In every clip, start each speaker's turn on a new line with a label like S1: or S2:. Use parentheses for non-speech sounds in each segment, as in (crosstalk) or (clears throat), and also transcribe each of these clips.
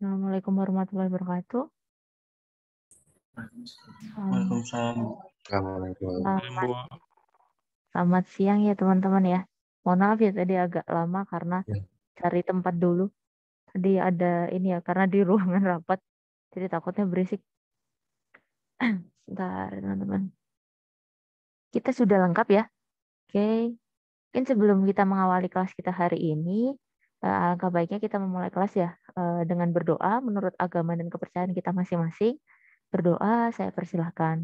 S1: Assalamualaikum warahmatullahi wabarakatuh. Waalaikumsalam.
S2: Selamat, siang ya teman-teman ya. Mohon maaf ya tadi agak lama karena ya. cari tempat dulu. Tadi ada ini ya karena di ruangan rapat. Jadi takutnya berisik. Sebentar (clears throat) teman-teman. Kita sudah lengkap ya. Oke. Mungkin sebelum kita mengawali kelas kita hari ini, Eh, alangkah baiknya kita memulai kelas ya eh, dengan berdoa menurut agama dan kepercayaan kita masing-masing. Berdoa, saya persilahkan.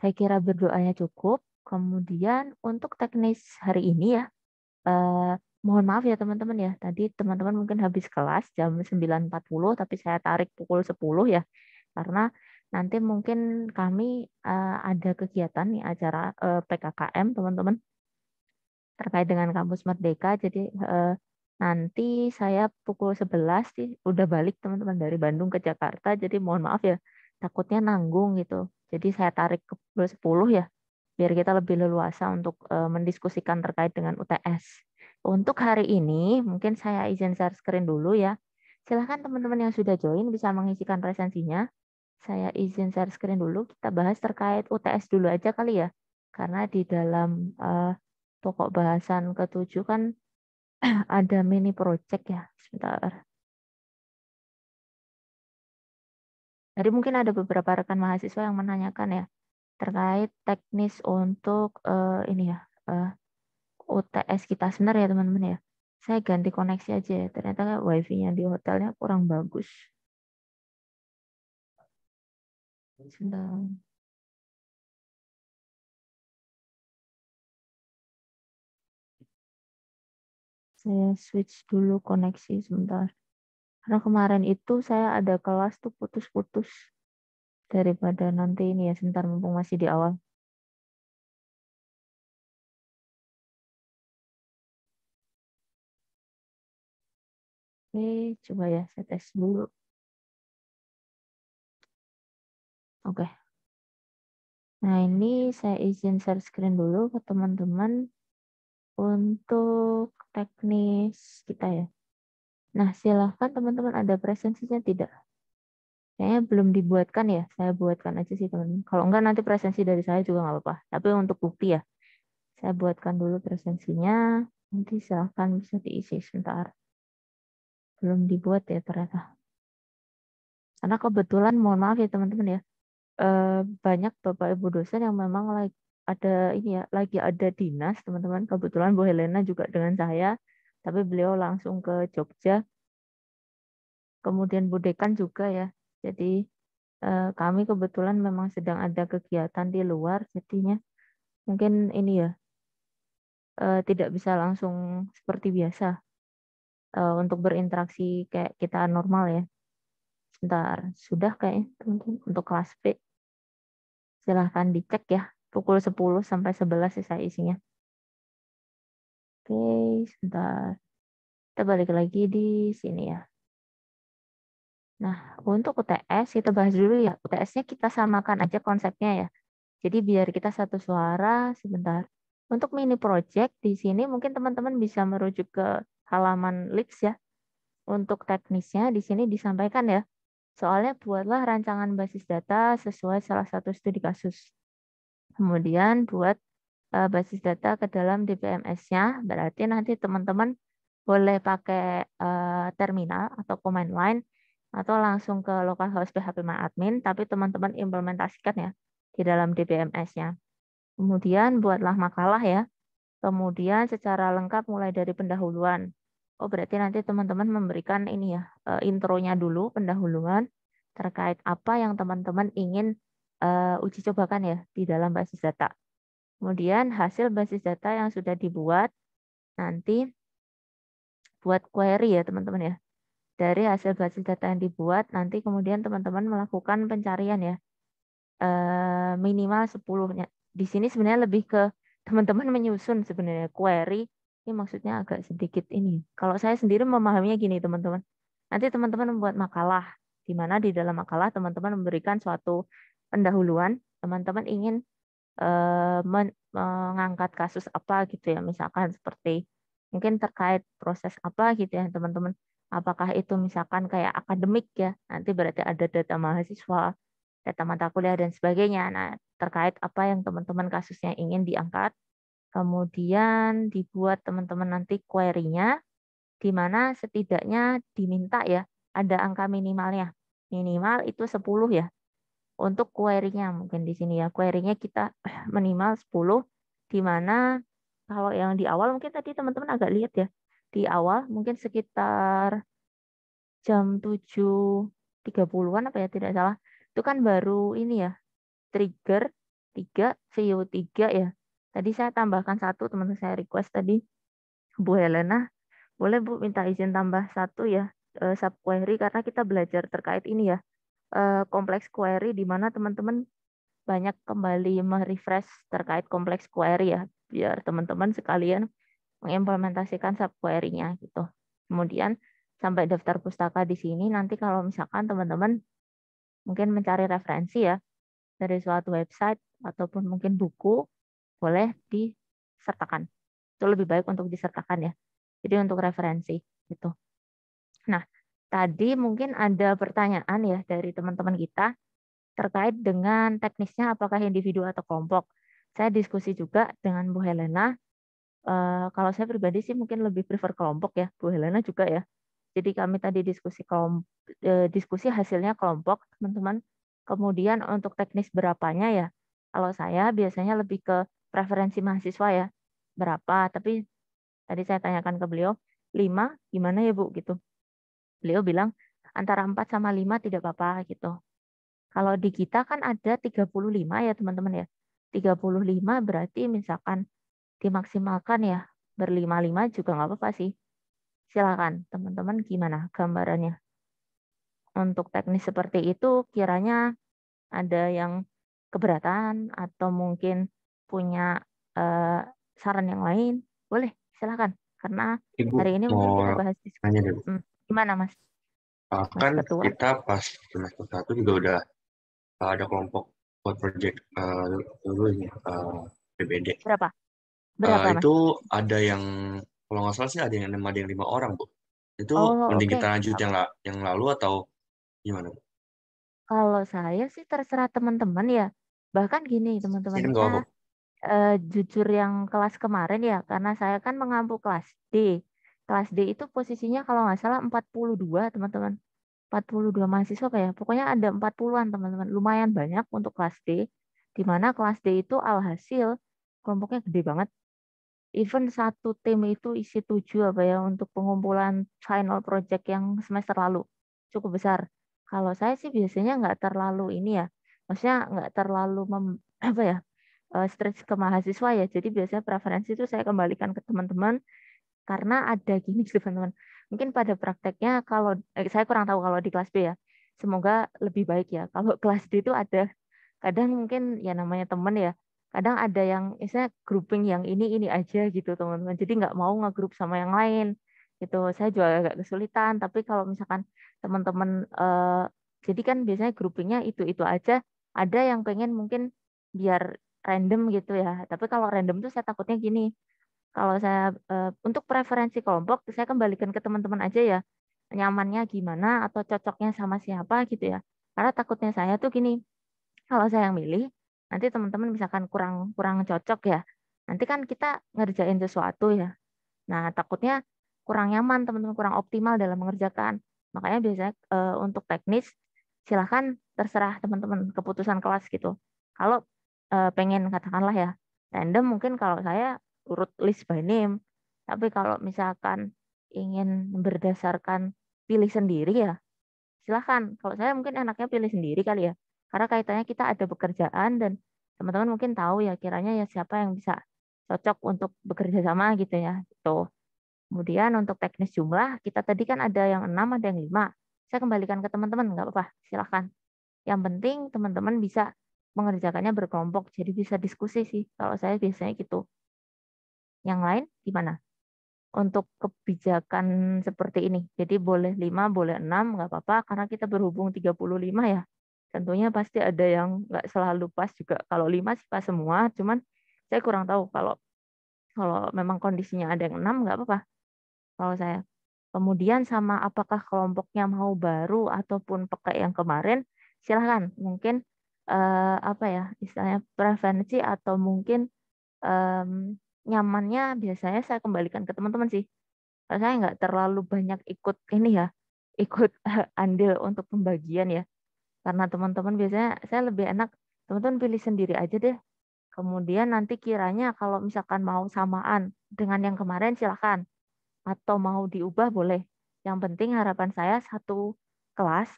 S2: Saya kira berdoanya cukup. Kemudian untuk teknis hari ini ya, eh, mohon maaf ya teman-teman ya. Tadi teman-teman mungkin habis kelas jam 9.40, tapi saya tarik pukul 10 ya. Karena nanti mungkin kami uh, ada kegiatan nih acara uh, eh, PKKM teman-teman terkait dengan kampus Merdeka jadi uh, nanti saya pukul 11 sih udah balik teman-teman dari Bandung ke Jakarta jadi mohon maaf ya takutnya nanggung gitu jadi saya tarik ke pukul 10 ya biar kita lebih leluasa untuk uh, mendiskusikan terkait dengan UTS untuk hari ini mungkin saya izin share screen dulu ya silahkan teman-teman yang sudah join bisa mengisikan presensinya saya izin share screen dulu. Kita bahas terkait UTS dulu aja kali ya. Karena di dalam uh, pokok bahasan ketujuh kan (clears throat) ada mini project ya. Sebentar. Jadi mungkin ada beberapa rekan mahasiswa yang menanyakan ya terkait teknis untuk uh, ini ya uh, eh, UTS kita sebenarnya ya teman-teman ya. Saya ganti koneksi aja ya. Ternyata wifi-nya di hotelnya kurang bagus. Sedang. Saya switch dulu koneksi sebentar. Karena kemarin itu saya ada kelas tuh putus-putus. Daripada nanti
S1: ini ya, sebentar mumpung masih di awal. Oke, coba ya saya tes dulu. Oke.
S2: Nah, ini saya izin share screen dulu ke teman-teman untuk teknis kita ya. Nah, silahkan teman-teman ada presensinya tidak? Kayaknya belum dibuatkan ya, saya buatkan aja sih teman-teman. Kalau enggak nanti presensi dari saya juga nggak apa-apa. Tapi untuk bukti ya, saya buatkan dulu presensinya. Nanti silahkan bisa diisi sebentar. Belum dibuat ya ternyata. Karena kebetulan, mohon maaf ya teman-teman ya, Eh, banyak bapak ibu dosen yang memang lagi ada ini ya lagi ada dinas teman-teman kebetulan Bu Helena juga dengan saya tapi beliau langsung ke Jogja kemudian Bu Dekan juga ya jadi eh, kami kebetulan memang sedang ada kegiatan di luar jadinya mungkin ini ya eh, tidak bisa langsung seperti biasa untuk berinteraksi kayak kita normal ya sebentar sudah kayaknya teman untuk kelas B silahkan dicek ya pukul 10 sampai 11 sisa isinya. Oke, sebentar. Kita balik lagi di sini ya. Nah, untuk UTS kita bahas dulu ya. UTS-nya kita samakan aja konsepnya ya. Jadi biar kita satu suara sebentar. Untuk mini project di sini mungkin teman-teman bisa merujuk ke halaman leaks ya. Untuk teknisnya di sini disampaikan ya Soalnya buatlah rancangan basis data sesuai salah satu studi kasus. Kemudian buat eh, basis data ke dalam DBMS-nya, berarti nanti teman-teman boleh pakai eh, terminal atau command line atau langsung ke localhost PHP Admin, tapi teman-teman implementasikan ya di dalam DBMS-nya. Kemudian buatlah makalah ya. Kemudian secara lengkap mulai dari pendahuluan, Oh, berarti nanti teman-teman memberikan ini ya, eh, intronya dulu, pendahuluan terkait apa yang teman-teman ingin uh, uji cobakan ya di dalam basis data. Kemudian hasil basis data yang sudah dibuat nanti buat query ya teman-teman ya. Dari hasil basis data yang dibuat nanti kemudian teman-teman melakukan pencarian ya. Uh, minimal 10 -nya. Di sini sebenarnya lebih ke teman-teman menyusun sebenarnya query ini maksudnya agak sedikit ini. Kalau saya sendiri memahaminya gini, teman-teman. Nanti teman-teman membuat makalah, di mana di dalam makalah teman-teman memberikan suatu pendahuluan. Teman-teman ingin eh, mengangkat kasus apa gitu ya, misalkan seperti mungkin terkait proses apa gitu ya, teman-teman. Apakah itu misalkan kayak akademik ya, nanti berarti ada data mahasiswa, data mata kuliah dan sebagainya. Nah, terkait apa yang teman-teman kasusnya ingin diangkat, Kemudian dibuat teman-teman nanti query-nya, di mana setidaknya diminta ya, ada angka minimalnya. Minimal itu 10 ya. Untuk query-nya mungkin di sini ya, query-nya kita (clears throat) minimal 10, di mana kalau yang di awal mungkin tadi teman-teman agak lihat ya, di awal mungkin sekitar jam 7.30-an apa ya, tidak salah, itu kan baru ini ya, trigger 3, vu 3 ya, Tadi saya tambahkan satu teman saya request tadi Bu Helena, boleh Bu minta izin tambah satu ya sub eh, subquery karena kita belajar terkait ini ya eh, kompleks query di mana teman-teman banyak kembali merefresh terkait kompleks query ya biar teman-teman sekalian mengimplementasikan subquery-nya gitu. Kemudian sampai daftar pustaka di sini nanti kalau misalkan teman-teman mungkin mencari referensi ya dari suatu website ataupun mungkin buku boleh disertakan. Itu lebih baik untuk disertakan ya. Jadi untuk referensi gitu. Nah, tadi mungkin ada pertanyaan ya dari teman-teman kita terkait dengan teknisnya apakah individu atau kelompok. Saya diskusi juga dengan Bu Helena. E, kalau saya pribadi sih mungkin lebih prefer kelompok ya, Bu Helena juga ya. Jadi kami tadi diskusi kelompok, e, eh, diskusi hasilnya kelompok, teman-teman. Kemudian untuk teknis berapanya ya, kalau saya biasanya lebih ke preferensi mahasiswa ya berapa tapi tadi saya tanyakan ke beliau lima gimana ya Bu gitu beliau bilang antara empat sama lima tidak apa-apa gitu kalau di kita kan ada 35 ya teman-teman ya 35 berarti misalkan dimaksimalkan ya berlima-lima juga nggak apa-apa sih silakan teman-teman gimana gambarannya untuk teknis seperti itu kiranya ada yang keberatan atau mungkin punya uh, saran yang lain, boleh silakan Karena Ibu, hari ini mungkin kita bahas diskusi. Hmm. Gimana Mas?
S3: Uh, kita pas semester satu juga udah eh, ada kelompok buat project uh, dulu ini uh, PBD. Berapa? Berapa uh, mas? Itu ada yang kalau nggak salah sih ada yang ada yang lima orang bu. Itu oh, mending okay. kita lanjut yang la yang lalu atau gimana?
S2: Kalau saya sih terserah teman-teman ya. Bahkan gini teman-teman uh, jujur yang kelas kemarin ya, karena saya kan mengampu kelas D. Kelas D itu posisinya kalau nggak salah 42, teman-teman. 42 mahasiswa kayak Pokoknya ada 40-an, teman-teman. Lumayan banyak untuk kelas D. Di mana kelas D itu alhasil kelompoknya gede banget. Even satu tim itu isi tujuh apa ya untuk pengumpulan final project yang semester lalu. Cukup besar. Kalau saya sih biasanya nggak terlalu ini ya, maksudnya nggak terlalu mem, (clears throat) apa ya Eh, stres ke mahasiswa ya. Jadi biasanya preferensi itu saya kembalikan ke teman-teman karena ada gini (laughs) gitu, teman-teman. Mungkin pada prakteknya kalau eh, saya kurang tahu kalau di kelas B ya. Semoga lebih baik ya. Kalau (laughs) kelas D itu ada kadang mungkin ya namanya teman ya. Kadang ada yang misalnya grouping yang ini ini aja gitu teman-teman. Jadi nggak mau nge-group sama yang lain gitu. Saya juga agak kesulitan. Tapi kalau misalkan teman-teman eh, jadi kan biasanya groupingnya itu itu aja. Ada yang pengen mungkin biar random gitu ya. Tapi kalau random tuh saya takutnya gini. Kalau saya uh, untuk preferensi kelompok saya kembalikan ke teman-teman aja ya. Nyamannya gimana atau cocoknya sama siapa gitu ya. Karena takutnya saya tuh gini. Kalau saya yang milih nanti teman-teman misalkan kurang kurang cocok ya. Nanti kan kita ngerjain sesuatu ya. Nah, takutnya kurang nyaman teman-teman kurang optimal dalam mengerjakan. Makanya biasanya uh, untuk teknis silahkan terserah teman-teman keputusan kelas gitu. Kalau uh, pengen katakanlah ya random mungkin kalau saya urut list by name tapi kalau misalkan ingin berdasarkan pilih sendiri ya silahkan kalau saya mungkin enaknya pilih sendiri kali ya karena kaitannya kita ada pekerjaan dan teman-teman mungkin tahu ya kiranya ya siapa yang bisa cocok untuk bekerja sama gitu ya gitu kemudian untuk teknis jumlah kita tadi kan ada yang enam ada yang lima saya kembalikan ke teman-teman nggak apa-apa silahkan yang penting teman-teman bisa mengerjakannya berkelompok, jadi bisa diskusi sih. Kalau saya biasanya gitu. Yang lain gimana? Untuk kebijakan seperti ini, jadi boleh lima boleh enam nggak apa-apa, karena kita berhubung 35 ya. Tentunya pasti ada yang nggak selalu pas juga. Kalau lima sih pas semua, cuman saya kurang tahu kalau kalau memang kondisinya ada yang enam nggak apa-apa. Kalau saya. Kemudian sama apakah kelompoknya mau baru ataupun pakai yang kemarin, silahkan. Mungkin uh, apa ya istilahnya prevensi atau mungkin um, nyamannya biasanya saya kembalikan ke teman-teman sih. Karena saya nggak terlalu banyak ikut ini ya, ikut (laughs) andil untuk pembagian ya. Karena teman-teman biasanya saya lebih enak teman-teman pilih sendiri aja deh. Kemudian nanti kiranya kalau misalkan mau samaan dengan yang kemarin silahkan. Atau mau diubah boleh. Yang penting harapan saya satu kelas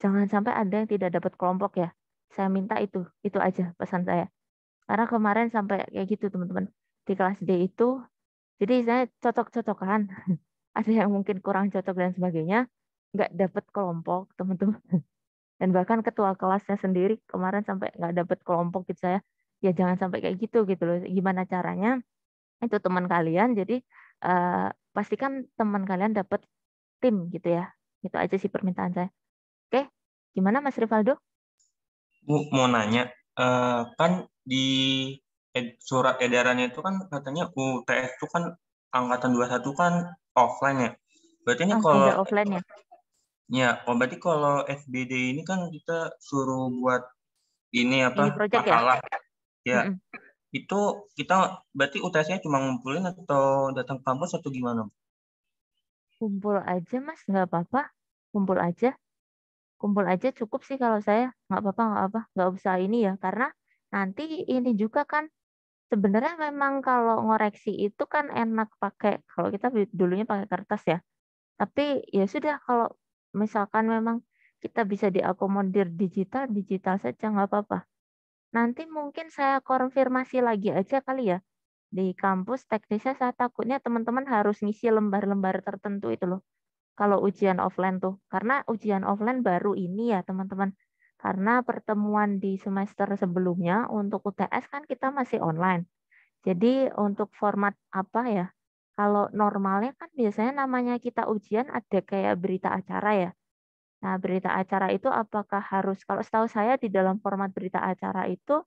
S2: jangan sampai ada yang tidak dapat kelompok ya saya minta itu itu aja pesan saya karena kemarin sampai kayak gitu teman-teman di kelas D itu jadi saya cocok-cocokan (laughs) ada yang mungkin kurang cocok dan sebagainya nggak dapat kelompok teman-teman (laughs) dan bahkan ketua kelasnya sendiri kemarin sampai nggak dapat kelompok gitu saya ya jangan sampai kayak gitu gitu loh gimana caranya itu teman kalian jadi uh, pastikan teman kalian dapat tim gitu ya itu aja sih permintaan saya oke gimana Mas Rivaldo
S3: Bu mau nanya, uh, kan di ed surat edarannya itu kan katanya UTS itu kan angkatan 21 kan offline ya. Berarti ini oh, kalau offline ya. Ya, oh berarti kalau SBD ini kan kita suruh buat ini apa? Ini ya? makalah. ya. Ya. Mm -hmm. Itu kita berarti UTS-nya cuma ngumpulin atau datang kampus atau gimana?
S2: Kumpul aja Mas, nggak apa-apa. Kumpul aja kumpul aja cukup sih kalau saya nggak apa-apa nggak apa nggak usah ini ya karena nanti ini juga kan sebenarnya memang kalau ngoreksi itu kan enak pakai kalau kita dulunya pakai kertas ya tapi ya sudah kalau misalkan memang kita bisa diakomodir digital digital saja nggak apa-apa nanti mungkin saya konfirmasi lagi aja kali ya di kampus teknisnya saya takutnya teman-teman harus ngisi lembar-lembar tertentu itu loh kalau ujian offline tuh. Karena ujian offline baru ini ya teman-teman. Karena pertemuan di semester sebelumnya untuk UTS kan kita masih online. Jadi untuk format apa ya? Kalau normalnya kan biasanya namanya kita ujian ada kayak berita acara ya. Nah, berita acara itu apakah harus kalau setahu saya di dalam format berita acara itu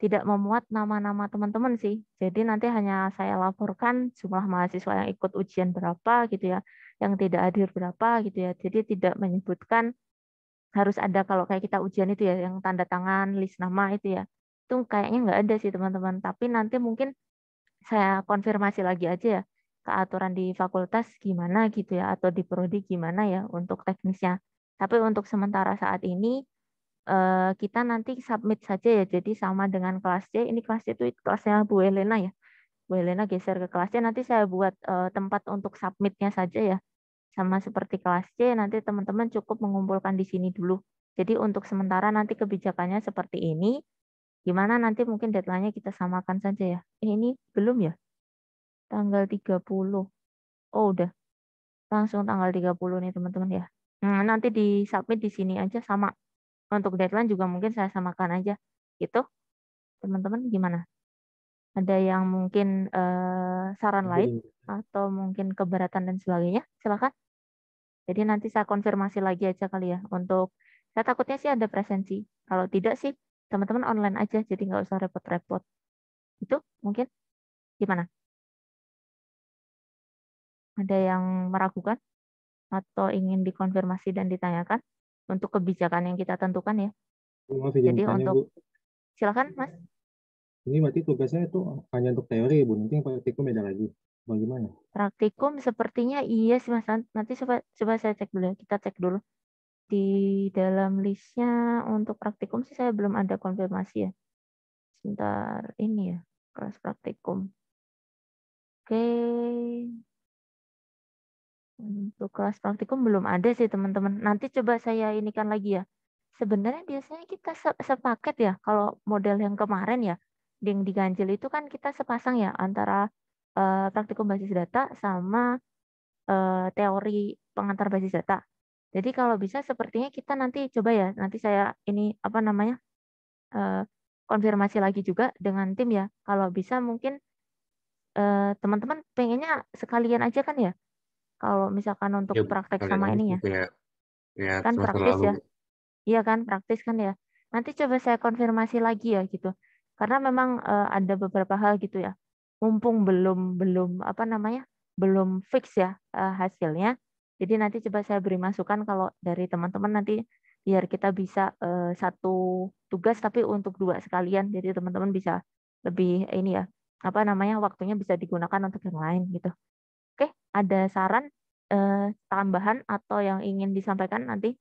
S2: tidak memuat nama-nama teman-teman sih. Jadi nanti hanya saya laporkan jumlah mahasiswa yang ikut ujian berapa gitu ya yang tidak hadir berapa gitu ya. Jadi tidak menyebutkan harus ada kalau kayak kita ujian itu ya yang tanda tangan, list nama itu ya. Itu kayaknya nggak ada sih teman-teman. Tapi nanti mungkin saya konfirmasi lagi aja ya ke aturan di fakultas gimana gitu ya atau di prodi gimana ya untuk teknisnya. Tapi untuk sementara saat ini eh, kita nanti submit saja ya. Jadi sama dengan kelas C. Ini kelas C itu kelasnya Bu Elena ya. Bu Elena geser ke kelasnya Nanti saya buat eh, tempat untuk submitnya saja ya. Sama seperti kelas C, nanti teman-teman cukup mengumpulkan di sini dulu. Jadi untuk sementara nanti kebijakannya seperti ini, gimana nanti mungkin deadline-nya kita samakan saja ya. Eh, ini belum ya? Tanggal 30. Oh, udah. Langsung tanggal 30 nih teman-teman ya. Nah, nanti di submit di sini aja sama. Untuk deadline juga mungkin saya samakan aja. Gitu. Teman-teman gimana? Ada yang mungkin uh, saran lain atau mungkin keberatan dan sebagainya? Silakan. Jadi nanti saya konfirmasi lagi aja kali ya untuk saya takutnya sih ada presensi. Kalau tidak sih teman-teman online aja jadi nggak usah repot-repot. Itu mungkin gimana? Ada yang meragukan atau ingin dikonfirmasi dan ditanyakan untuk kebijakan yang kita tentukan ya?
S3: Oh, maaf, jadi untuk Bu. silakan Mas. Ini berarti tugasnya itu hanya untuk teori Bu, nanti yang praktikum beda lagi. Bagaimana?
S2: Praktikum sepertinya iya sih Mas. Nanti coba coba saya cek dulu ya. Kita cek dulu. Di dalam listnya untuk praktikum sih saya belum ada konfirmasi ya. Sebentar ini ya, kelas praktikum. Oke. Untuk kelas praktikum belum ada sih teman-teman. Nanti coba saya inikan lagi ya. Sebenarnya biasanya kita sepaket ya kalau model yang kemarin ya. Yang diganjil itu kan kita sepasang ya antara uh, praktikum basis data sama uh, teori pengantar basis data. Jadi kalau bisa sepertinya kita nanti coba ya, nanti saya ini apa namanya uh, konfirmasi lagi juga dengan tim ya. Kalau bisa mungkin teman-teman uh, pengennya sekalian aja kan ya. Kalau misalkan untuk ya, praktek sama ini ya.
S3: ya, ya kan praktis ya.
S2: Iya kan praktis kan ya. Nanti coba saya konfirmasi lagi ya gitu. Karena memang uh, ada beberapa hal gitu ya mumpung belum belum apa namanya belum fix ya eh, hasilnya. Jadi nanti coba saya beri masukan kalau dari teman-teman nanti biar kita bisa eh, satu tugas tapi untuk dua sekalian. Jadi teman-teman bisa lebih ini ya apa namanya waktunya bisa digunakan untuk yang lain gitu. Oke, ada saran eh, tambahan atau yang ingin disampaikan nanti?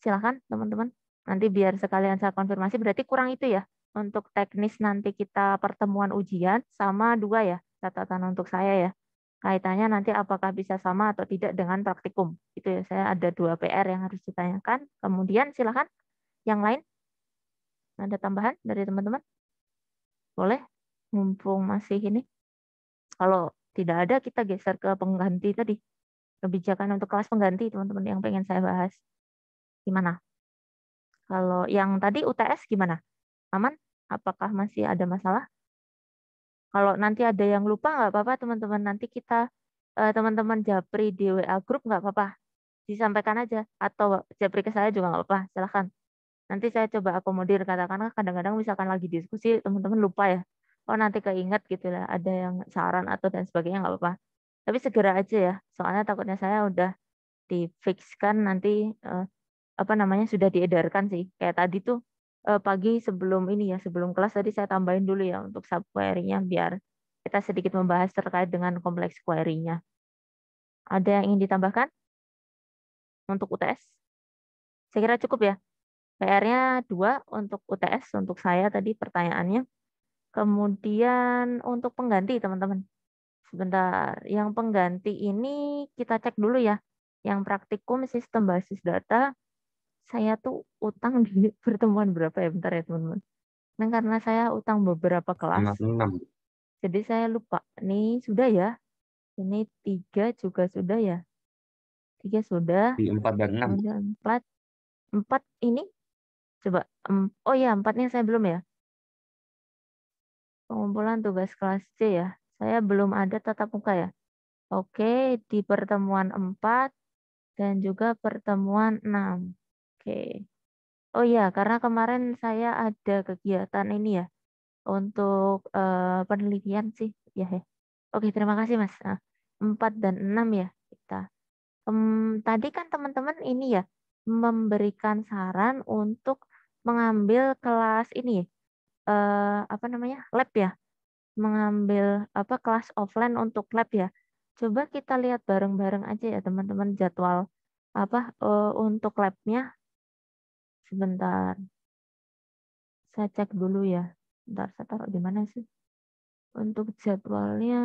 S2: silahkan teman-teman. Nanti biar sekalian saya konfirmasi berarti kurang itu ya untuk teknis nanti kita pertemuan ujian sama dua ya catatan untuk saya ya kaitannya nanti apakah bisa sama atau tidak dengan praktikum itu ya saya ada dua PR yang harus ditanyakan kemudian silahkan yang lain ada tambahan dari teman-teman boleh mumpung masih ini kalau tidak ada kita geser ke pengganti tadi kebijakan untuk kelas pengganti teman-teman yang pengen saya bahas gimana kalau yang tadi UTS gimana Aman? Apakah masih ada masalah? Kalau nanti ada yang lupa nggak apa-apa teman-teman. Nanti kita eh, teman-teman japri di WA grup nggak apa-apa. Disampaikan aja atau japri ke saya juga nggak apa-apa. Silahkan. Nanti saya coba akomodir katakanlah kadang-kadang misalkan lagi diskusi teman-teman lupa ya. Oh nanti keinget gitu lah. Ada yang saran atau dan sebagainya nggak apa-apa. Tapi segera aja ya. Soalnya takutnya saya udah difixkan nanti eh, apa namanya sudah diedarkan sih. Kayak tadi tuh Eh, pagi sebelum ini ya, sebelum kelas tadi saya tambahin dulu ya untuk sub query-nya biar kita sedikit membahas terkait dengan kompleks query-nya. Ada yang ingin ditambahkan untuk UTS? Saya kira cukup ya. PR-nya dua untuk UTS, untuk saya tadi pertanyaannya. Kemudian untuk pengganti, teman-teman. Sebentar, yang pengganti ini kita cek dulu ya. Yang praktikum sistem basis data, saya tuh utang di (laughs) pertemuan berapa ya bentar ya teman-teman. Nah karena saya utang beberapa kelas.
S1: 6.
S2: Jadi saya lupa. Nih sudah ya. Ini tiga juga sudah ya. Tiga sudah. Di empat dan enam. Empat. Empat ini coba. Oh ya empatnya saya belum ya. Pengumpulan tugas kelas C ya. Saya belum ada tatap muka ya. Oke, di pertemuan empat dan juga pertemuan enam. Oke. Oh iya, karena kemarin saya ada kegiatan ini ya untuk uh, penelitian sih, ya. ya. Oke, terima kasih Mas. Nah, 4 dan 6 ya kita. Um, tadi kan teman-teman ini ya memberikan saran untuk mengambil kelas ini uh, apa namanya? lab ya. Mengambil apa kelas offline untuk lab ya. Coba kita lihat bareng-bareng aja ya teman-teman jadwal apa uh, untuk labnya Sebentar. Saya cek dulu ya. Bentar, saya taruh di mana sih? Untuk jadwalnya.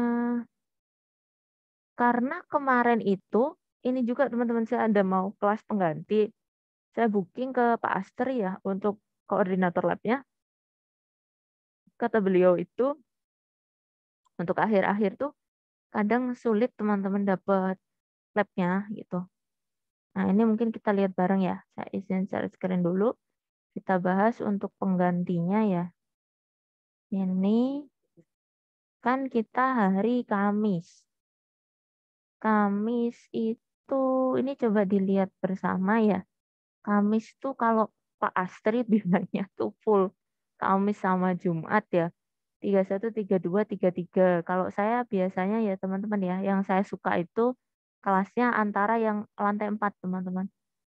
S2: Karena kemarin itu, ini juga teman-teman saya ada mau kelas pengganti. Saya booking ke Pak Aster ya untuk koordinator labnya. Kata beliau itu, untuk akhir-akhir tuh kadang sulit teman-teman dapat labnya gitu. Nah, ini mungkin kita lihat bareng ya. Saya izin share screen dulu. Kita bahas untuk penggantinya ya. Ini kan kita hari Kamis. Kamis itu, ini coba dilihat bersama ya. Kamis itu kalau Pak Astri bilangnya tuh full. Kamis sama Jumat ya. 31, 32, 33. Kalau saya biasanya ya teman-teman ya, yang saya suka itu kelasnya antara yang lantai 4, teman-teman.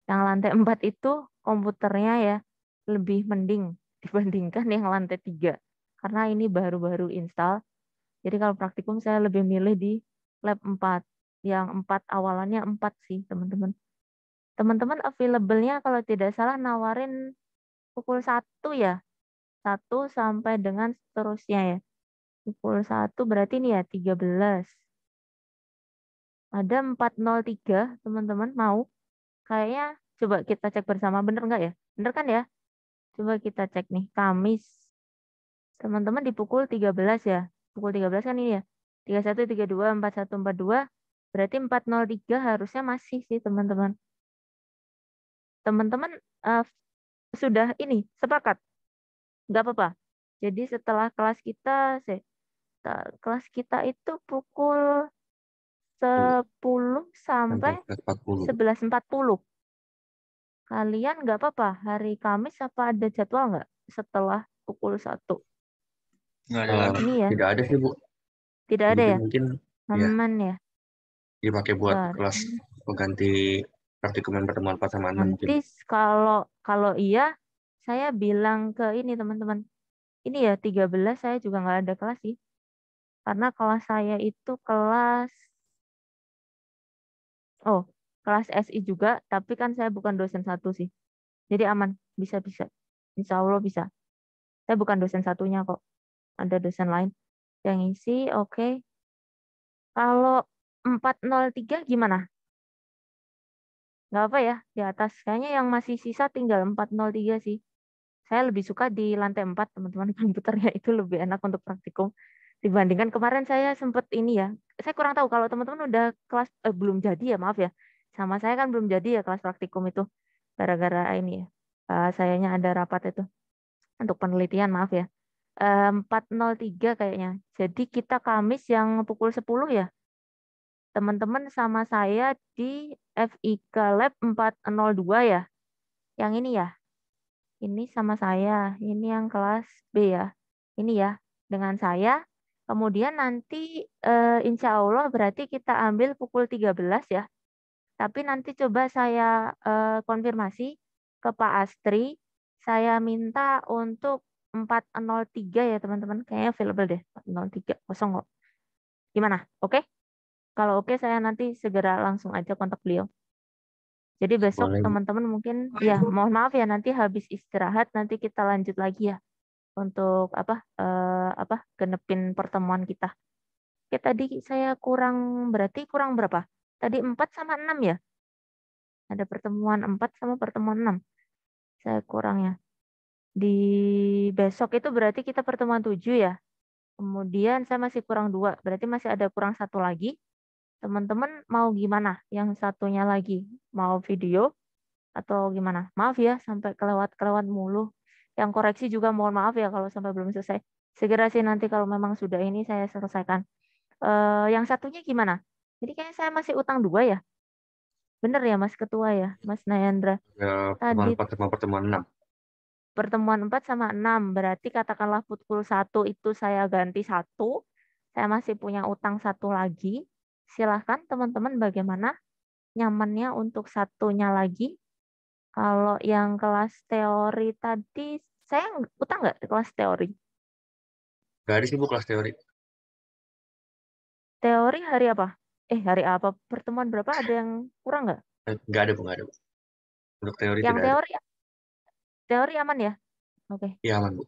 S2: Yang lantai 4 itu komputernya ya lebih mending (laughs) dibandingkan yang lantai 3. Karena ini baru-baru install. Jadi kalau praktikum saya lebih milih di lab 4. Yang 4 awalannya 4 sih, teman-teman. Teman-teman available-nya kalau tidak salah nawarin pukul 1 ya. 1 sampai dengan seterusnya ya. Pukul 1 berarti ini ya 13. Ada 403, teman-teman mau? Kayaknya coba kita cek bersama, bener nggak ya? Bener kan ya? Coba kita cek nih, Kamis. Teman-teman di pukul 13 ya? Pukul 13 kan ini ya? 31, 32, 41, 42. Berarti 403 harusnya masih sih, teman-teman. Teman-teman uh, sudah ini, sepakat? Nggak apa-apa. Jadi setelah kelas kita, sih, kelas kita itu pukul 10 iya. sampai 11.40. Kalian nggak apa-apa, hari Kamis apa ada jadwal nggak setelah pukul satu?
S3: Nggak ada. Nah, ya. Tidak ada sih, Bu. Tidak ada mungkin,
S2: ya? Mungkin aman ya. ya.
S3: Dipakai buat Bentar. kelas pengganti praktikuman pertemuan 4 sama Nanti
S2: kalau kalau iya, saya bilang ke ini teman-teman. Ini ya 13 saya juga nggak ada kelas sih. Karena kelas saya itu kelas Oh, kelas SI juga, tapi kan saya bukan dosen satu sih. Jadi aman, bisa-bisa. Insya Allah bisa. Saya bukan dosen satunya kok. Ada dosen lain yang isi, oke. Okay. Kalau 403 gimana? Gak apa ya, di atas. Kayaknya yang masih sisa tinggal 403 sih. Saya lebih suka di lantai 4, teman-teman. (laughs) Komputernya itu lebih enak untuk praktikum dibandingkan kemarin saya sempat ini ya saya kurang tahu kalau teman-teman udah kelas eh, belum jadi ya maaf ya sama saya kan belum jadi ya kelas praktikum itu gara-gara ini ya uh, sayanya ada rapat itu untuk penelitian maaf ya uh, 403 kayaknya jadi kita Kamis yang pukul 10 ya teman-teman sama saya di FIK Lab 402 ya yang ini ya ini sama saya ini yang kelas B ya ini ya dengan saya Kemudian nanti eh, insya Allah berarti kita ambil pukul 13 ya. Tapi nanti coba saya eh, konfirmasi ke Pak Astri. Saya minta untuk 403 ya teman-teman. Kayaknya available deh 403 kosong kok. Gimana? Oke? Okay? Kalau oke okay, saya nanti segera langsung aja kontak beliau. Jadi besok teman-teman mungkin ya mohon maaf ya nanti habis istirahat nanti kita lanjut lagi ya untuk apa eh, apa genepin pertemuan kita. Oke, tadi saya kurang berarti kurang berapa? Tadi 4 sama 6 ya? Ada pertemuan 4 sama pertemuan 6. Saya kurang ya. Di besok itu berarti kita pertemuan 7 ya. Kemudian saya masih kurang dua, berarti masih ada kurang satu lagi. Teman-teman mau gimana? Yang satunya lagi mau video atau gimana? Maaf ya sampai kelewat-kelewat mulu yang koreksi juga mohon maaf ya kalau sampai belum selesai. Segera sih nanti kalau memang sudah ini saya selesaikan. Uh, yang satunya gimana? Jadi kayaknya saya masih utang dua ya. Bener ya Mas Ketua ya, Mas Nayandra.
S3: Ya, pertemuan empat sama pertemuan enam.
S2: Pertemuan empat sama enam berarti katakanlah futkul satu itu saya ganti satu, saya masih punya utang satu lagi. Silahkan teman-teman bagaimana nyamannya untuk satunya lagi kalau yang kelas teori tadi, saya utang nggak kelas teori?
S3: Gak ada sih bu kelas teori.
S2: Teori hari apa? Eh hari apa? Pertemuan berapa? Ada yang kurang nggak?
S3: Eh, nggak ada bu, nggak ada bu. Untuk
S2: teori yang teori, ada. teori aman ya? Oke. Okay. Iya aman bu.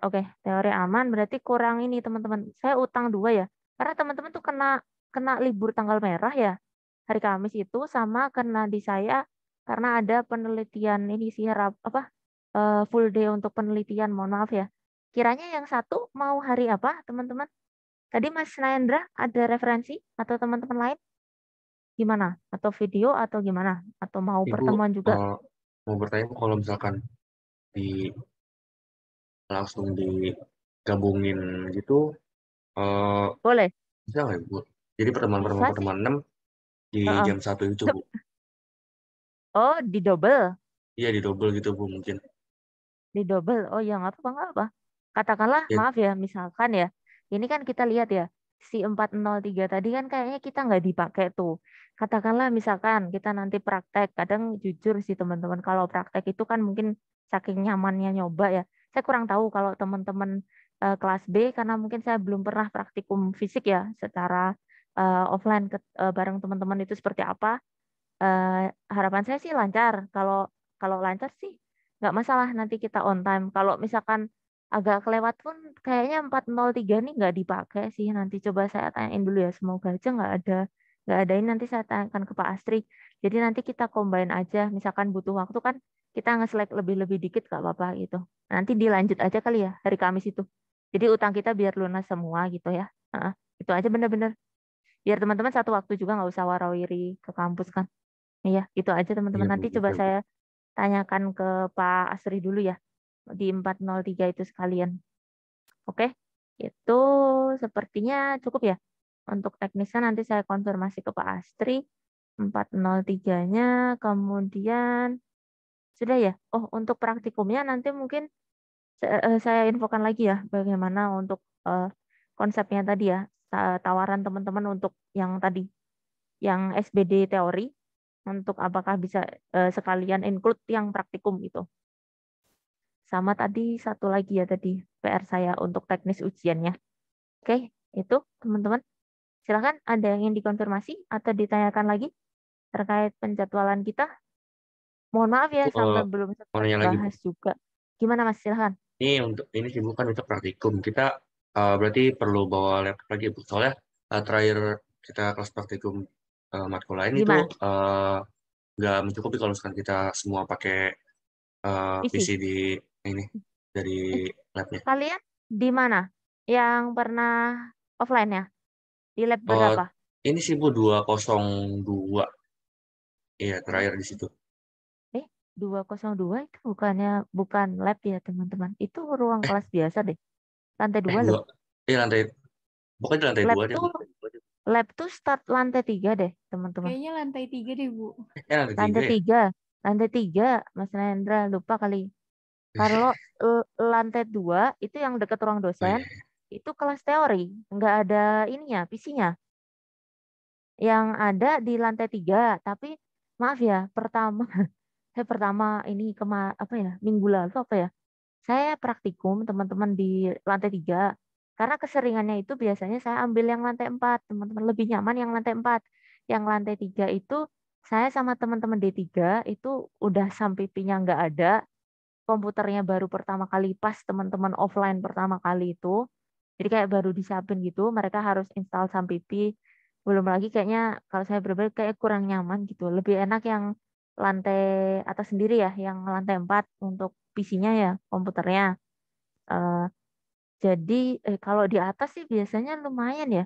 S2: Oke, okay, teori aman berarti kurang ini teman-teman. Saya utang dua ya, karena teman-teman tuh kena kena libur tanggal merah ya hari Kamis itu sama kena di saya karena ada penelitian ini sih harap apa eh, full day untuk penelitian mohon maaf ya kiranya yang satu mau hari apa teman-teman tadi Mas Nayendra ada referensi atau teman-teman lain gimana atau video atau gimana atau mau Ibu, pertemuan juga uh,
S3: mau bertanya kalau misalkan di langsung digabungin gitu uh, boleh bisa nggak Ibu jadi pertemuan pertemuan pertemuan enam di uh -uh. jam satu itu Bu
S2: Oh, di double?
S3: Iya, di double gitu, Bu, mungkin.
S2: Di double. Oh, yang apa-apa, apa. Katakanlah, ya. maaf ya, misalkan ya. Ini kan kita lihat ya, si 403 tadi kan kayaknya kita nggak dipakai tuh. Katakanlah misalkan kita nanti praktek, kadang jujur sih teman-teman, kalau praktek itu kan mungkin saking nyamannya nyoba ya. Saya kurang tahu kalau teman-teman uh, kelas B karena mungkin saya belum pernah praktikum fisik ya secara uh, offline ke, uh, bareng teman-teman itu seperti apa uh, harapan saya sih lancar. Kalau kalau lancar sih nggak masalah nanti kita on time. Kalau misalkan agak kelewat pun kayaknya 403 nih nggak dipakai sih. Nanti coba saya tanyain dulu ya. Semoga aja nggak ada nggak ada ini nanti saya tanyakan ke Pak Astri. Jadi nanti kita combine aja. Misalkan butuh waktu kan kita nge-select lebih-lebih dikit nggak apa-apa gitu. Nanti dilanjut aja kali ya hari Kamis itu. Jadi utang kita biar lunas semua gitu ya. Nah, itu aja bener-bener. Biar teman-teman satu waktu juga nggak usah warawiri ke kampus kan. Iya, itu aja teman-teman. Ya, Nanti Bu, coba Bu. saya tanyakan ke Pak Asri dulu ya di 403 itu sekalian. Oke, itu sepertinya cukup ya. Untuk teknisnya nanti saya konfirmasi ke Pak Astri. 403-nya kemudian sudah ya. Oh, untuk praktikumnya nanti mungkin eh, saya infokan lagi ya bagaimana untuk eh, konsepnya tadi ya, eh, tawaran teman-teman untuk yang tadi yang SBD teori untuk apakah bisa uh, sekalian include yang praktikum itu Sama tadi satu lagi ya tadi PR saya untuk teknis ujiannya. Oke, itu teman-teman. Silahkan ada yang ingin dikonfirmasi atau ditanyakan lagi terkait penjadwalan kita. Mohon maaf ya, sampai eh, belum bahas lagi. juga. Gimana Mas, silahkan.
S3: Ini untuk ini sih bukan untuk praktikum. Kita uh, berarti perlu bawa laptop lagi Bu. Soalnya uh, terakhir kita kelas praktikum uh, matkul lain Gimana? itu eh, nggak uh, mencukupi kalau misalkan kita semua pakai uh, eh, PC. di ini dari labnya.
S2: Kalian di mana? Yang pernah offline ya? Di lab oh, berapa? Uh,
S3: ini sih Bu 202. Iya, terakhir di situ.
S2: Eh, 202 itu bukannya bukan lab ya, teman-teman. Itu ruang kelas biasa deh. Lantai dua eh, loh.
S3: Iya, lantai Bukan di lantai dua 2 deh
S2: lab tuh start lantai tiga deh teman-teman kayaknya lantai tiga deh bu eh, lantai, ya? tiga lantai tiga mas Nendra lupa kali kalau eh, lantai dua itu yang dekat ruang oh, dosen oh, iya. itu kelas teori nggak ada ininya PC-nya yang ada di lantai tiga tapi maaf ya pertama saya (laughs) eh, pertama ini kemar apa ya minggu lalu apa ya saya praktikum teman-teman di lantai tiga karena keseringannya itu biasanya saya ambil yang lantai 4, teman-teman. Lebih nyaman yang lantai 4. Yang lantai 3 itu saya sama teman-teman D3 itu udah sampai pipinya nggak ada. Komputernya baru pertama kali pas teman-teman offline pertama kali itu. Jadi kayak baru disiapin gitu, mereka harus install sampipi Belum lagi kayaknya kalau saya berbeda kayak kurang nyaman gitu. Lebih enak yang lantai atas sendiri ya, yang lantai 4 untuk PC-nya ya, komputernya. Uh, jadi eh, kalau di atas sih biasanya lumayan ya.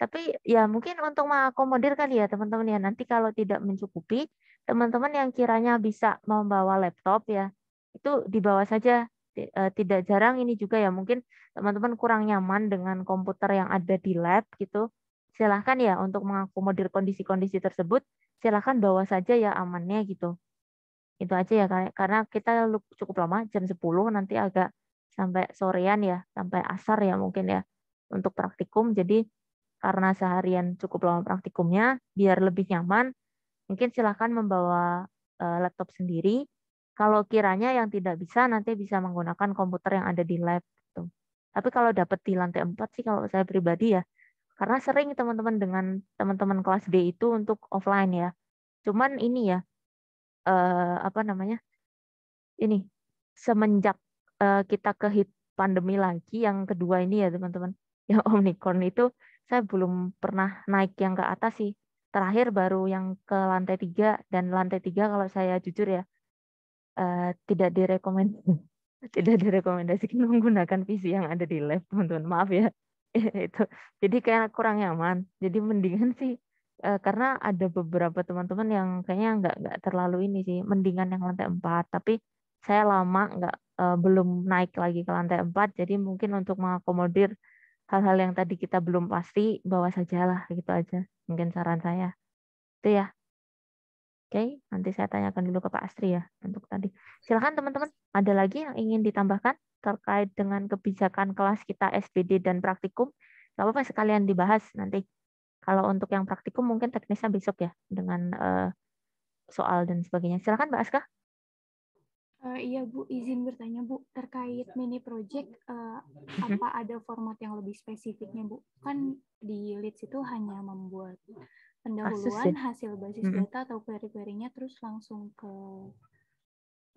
S2: Tapi ya mungkin untuk mengakomodir kali ya teman-teman ya. Nanti kalau tidak mencukupi, teman-teman yang kiranya bisa membawa laptop ya, itu dibawa saja. Eh, tidak jarang ini juga ya mungkin teman-teman kurang nyaman dengan komputer yang ada di lab gitu. Silahkan ya untuk mengakomodir kondisi-kondisi tersebut, silahkan bawa saja ya amannya gitu. Itu aja ya karena kita cukup lama jam 10 nanti agak sampai sorean ya, sampai asar ya mungkin ya untuk praktikum. Jadi karena seharian cukup lama praktikumnya, biar lebih nyaman, mungkin silahkan membawa eh, laptop sendiri. Kalau kiranya yang tidak bisa, nanti bisa menggunakan komputer yang ada di lab. Gitu. Tapi kalau dapat di lantai 4 sih kalau saya pribadi ya, karena sering teman-teman dengan teman-teman kelas B itu untuk offline ya. Cuman ini ya, eh, apa namanya, ini semenjak uh, kita ke hit pandemi lagi yang kedua ini ya teman-teman (laughs) yang omikron itu saya belum pernah naik yang ke atas sih terakhir baru yang ke lantai tiga dan lantai tiga kalau saya jujur ya uh, tidak direkomend (laughs) tidak direkomendasikan (laughs) menggunakan visi yang ada di lab teman-teman maaf ya itu jadi kayak kurang nyaman jadi mendingan sih eh, karena ada beberapa teman-teman yang kayaknya nggak nggak terlalu ini sih mendingan yang lantai empat tapi saya lama nggak uh, belum naik lagi ke lantai 4 jadi mungkin untuk mengakomodir hal-hal yang tadi kita belum pasti bawa sajalah gitu aja mungkin saran saya itu ya oke nanti saya tanyakan dulu ke Pak Astri ya untuk tadi silahkan teman-teman ada lagi yang ingin ditambahkan terkait dengan kebijakan kelas kita SBD dan praktikum nggak apa-apa sekalian dibahas nanti kalau untuk yang praktikum mungkin teknisnya besok ya dengan uh, soal dan sebagainya silahkan Mbak Aska
S4: Uh, iya Bu, izin bertanya Bu terkait mini project
S2: uh, apa ada format yang lebih spesifiknya Bu? Kan di Leads itu hanya membuat pendahuluan ya? hasil basis data atau query-querynya terus langsung ke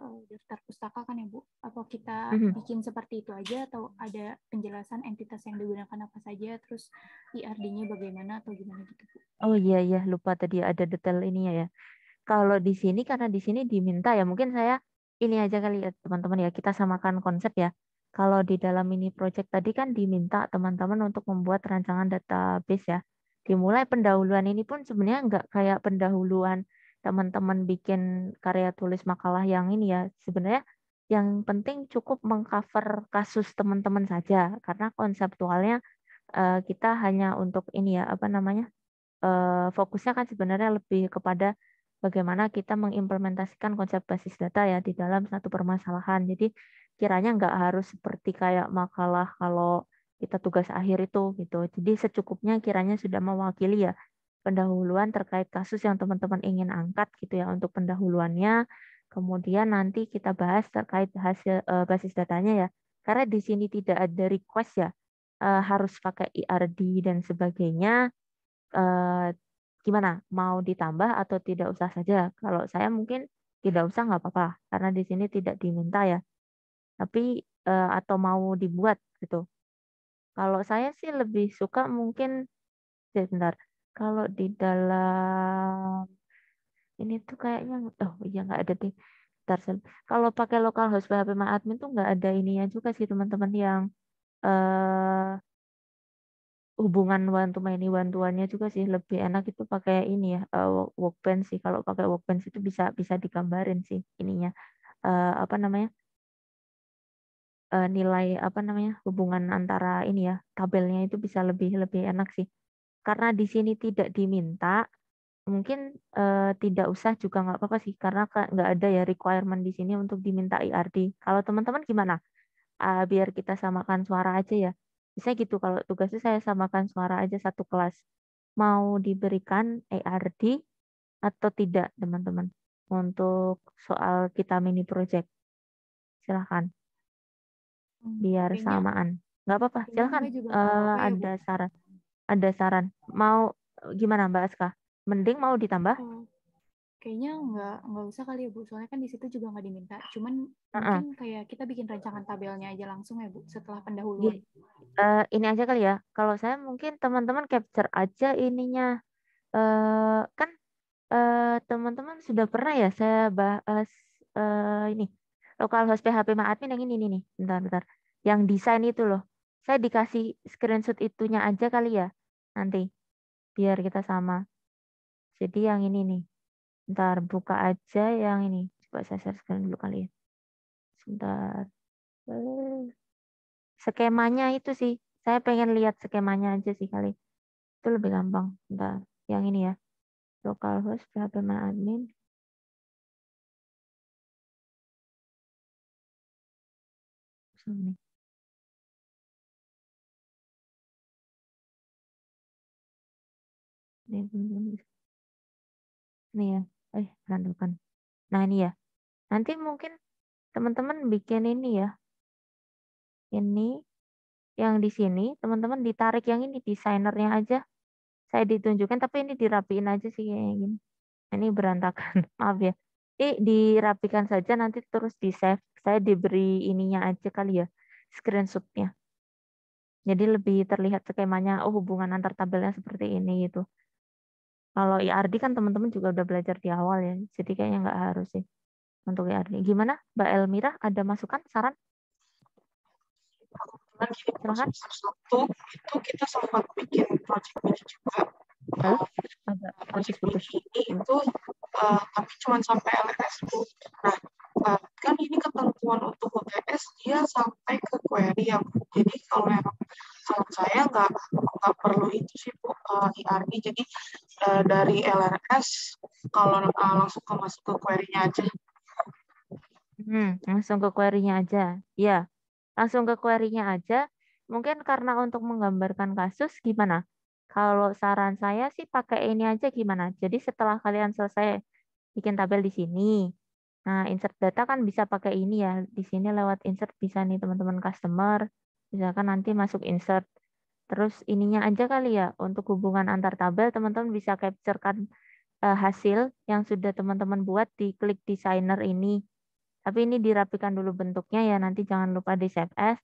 S2: uh, daftar pustaka kan ya Bu? Apa kita bikin seperti itu aja atau ada penjelasan entitas yang digunakan apa saja terus IRD-nya bagaimana atau gimana gitu Bu? Oh iya iya lupa tadi ada detail ini ya. Kalau di sini karena di sini diminta ya mungkin saya ini aja kali ya teman-teman ya kita samakan konsep ya. Kalau di dalam mini project tadi kan diminta teman-teman untuk membuat rancangan database ya. Dimulai pendahuluan ini pun sebenarnya nggak kayak pendahuluan teman-teman bikin karya tulis makalah yang ini ya. Sebenarnya yang penting cukup mengcover kasus teman-teman saja karena konseptualnya eh, kita hanya untuk ini ya apa namanya eh, fokusnya kan sebenarnya lebih kepada bagaimana kita mengimplementasikan konsep basis data ya di dalam satu permasalahan. Jadi kiranya nggak harus seperti kayak makalah kalau kita tugas akhir itu gitu. Jadi secukupnya kiranya sudah mewakili ya pendahuluan terkait kasus yang teman-teman ingin angkat gitu ya untuk pendahuluannya. Kemudian nanti kita bahas terkait hasil eh, basis datanya ya. Karena di sini tidak ada request ya eh, harus pakai IRD e dan sebagainya eh, gimana mau ditambah atau tidak usah saja kalau saya mungkin tidak usah nggak apa-apa karena di sini tidak diminta ya tapi uh, atau mau dibuat gitu kalau saya sih lebih suka mungkin sebentar ya kalau di dalam ini tuh kayaknya oh iya nggak ada di Tarsel. Kalau pakai lokal host PHP Admin tuh nggak ada ininya juga sih teman-teman yang eh hubungan one to many one to one-nya juga sih lebih enak itu pakai ini ya uh, eh, workbench sih kalau pakai workbench itu bisa bisa digambarin sih ininya uh, apa namanya uh, nilai apa namanya hubungan antara ini ya tabelnya itu bisa lebih lebih enak sih karena di sini tidak diminta mungkin eh, tidak usah juga nggak apa-apa sih karena nggak ada ya requirement di sini untuk diminta IRD. Kalau teman-teman gimana? Uh, biar kita samakan suara aja ya. Bisa gitu kalau tugasnya saya samakan suara aja satu kelas. Mau diberikan ARD atau tidak, teman-teman, untuk soal kita mini project. Silahkan. Hmm, Biar samaan. Nggak apa-apa, silahkan. Uh, ada saran. Ada saran. Mau gimana Mbak Aska? Mending mau ditambah? Oh kayaknya nggak nggak usah kali ya bu soalnya kan di situ juga nggak diminta cuman uh-uh. mungkin kayak kita bikin rancangan tabelnya aja langsung ya bu
S4: setelah pendahuluan
S2: uh, ini aja kali ya kalau saya mungkin teman-teman capture aja ininya uh, kan uh, teman-teman sudah pernah ya saya bahas uh, ini lokal host PHP ma admin yang ini nih nih bentar bentar yang desain itu loh saya dikasih screenshot itunya aja kali ya nanti biar kita sama jadi yang ini nih Ntar buka aja yang ini. Coba saya share screen dulu kali ya. Sebentar. Eh, skemanya itu sih. Saya pengen lihat skemanya aja sih kali. Itu lebih gampang. Bentar. Yang ini ya. Localhost PHP admin.
S1: Ini. Ini, ini ya eh berantakan. nah
S2: ini ya nanti mungkin teman-teman bikin ini ya ini yang di sini teman-teman ditarik yang ini desainernya aja saya ditunjukkan tapi ini dirapiin aja sih kayak gini nah, ini berantakan (laughs) maaf ya ini dirapikan saja nanti terus di save saya diberi ininya aja kali ya screenshotnya jadi lebih terlihat skemanya oh hubungan antar tabelnya seperti ini gitu kalau IRD e kan teman-teman juga udah belajar di awal ya, jadi kayaknya nggak harus sih untuk IRD. E Gimana Mbak Elmira, ada masukan, saran? Silahkan. satu itu kita sempat bikin project ini juga.
S4: Ada project ini itu ya. eh, tapi cuma sampai LS bu. Nah, uh, kan ini ketentuan untuk UTS dia sampai ke query yang jadi kalau yang kalau saya nggak nggak perlu itu sih bu uh, jadi uh, dari LRS kalau uh, langsung ke masuk ke querynya aja
S2: hmm, langsung ke querynya aja ya langsung ke querynya aja mungkin karena untuk menggambarkan kasus gimana kalau saran saya sih pakai ini aja gimana jadi setelah kalian selesai bikin tabel di sini Nah, insert data kan bisa pakai ini ya. Di sini lewat insert bisa nih teman-teman customer, misalkan nanti masuk insert. Terus ininya aja kali ya untuk hubungan antar tabel teman-teman bisa capturekan eh, hasil yang sudah teman-teman buat di klik designer ini. Tapi ini dirapikan dulu bentuknya ya nanti jangan lupa di save as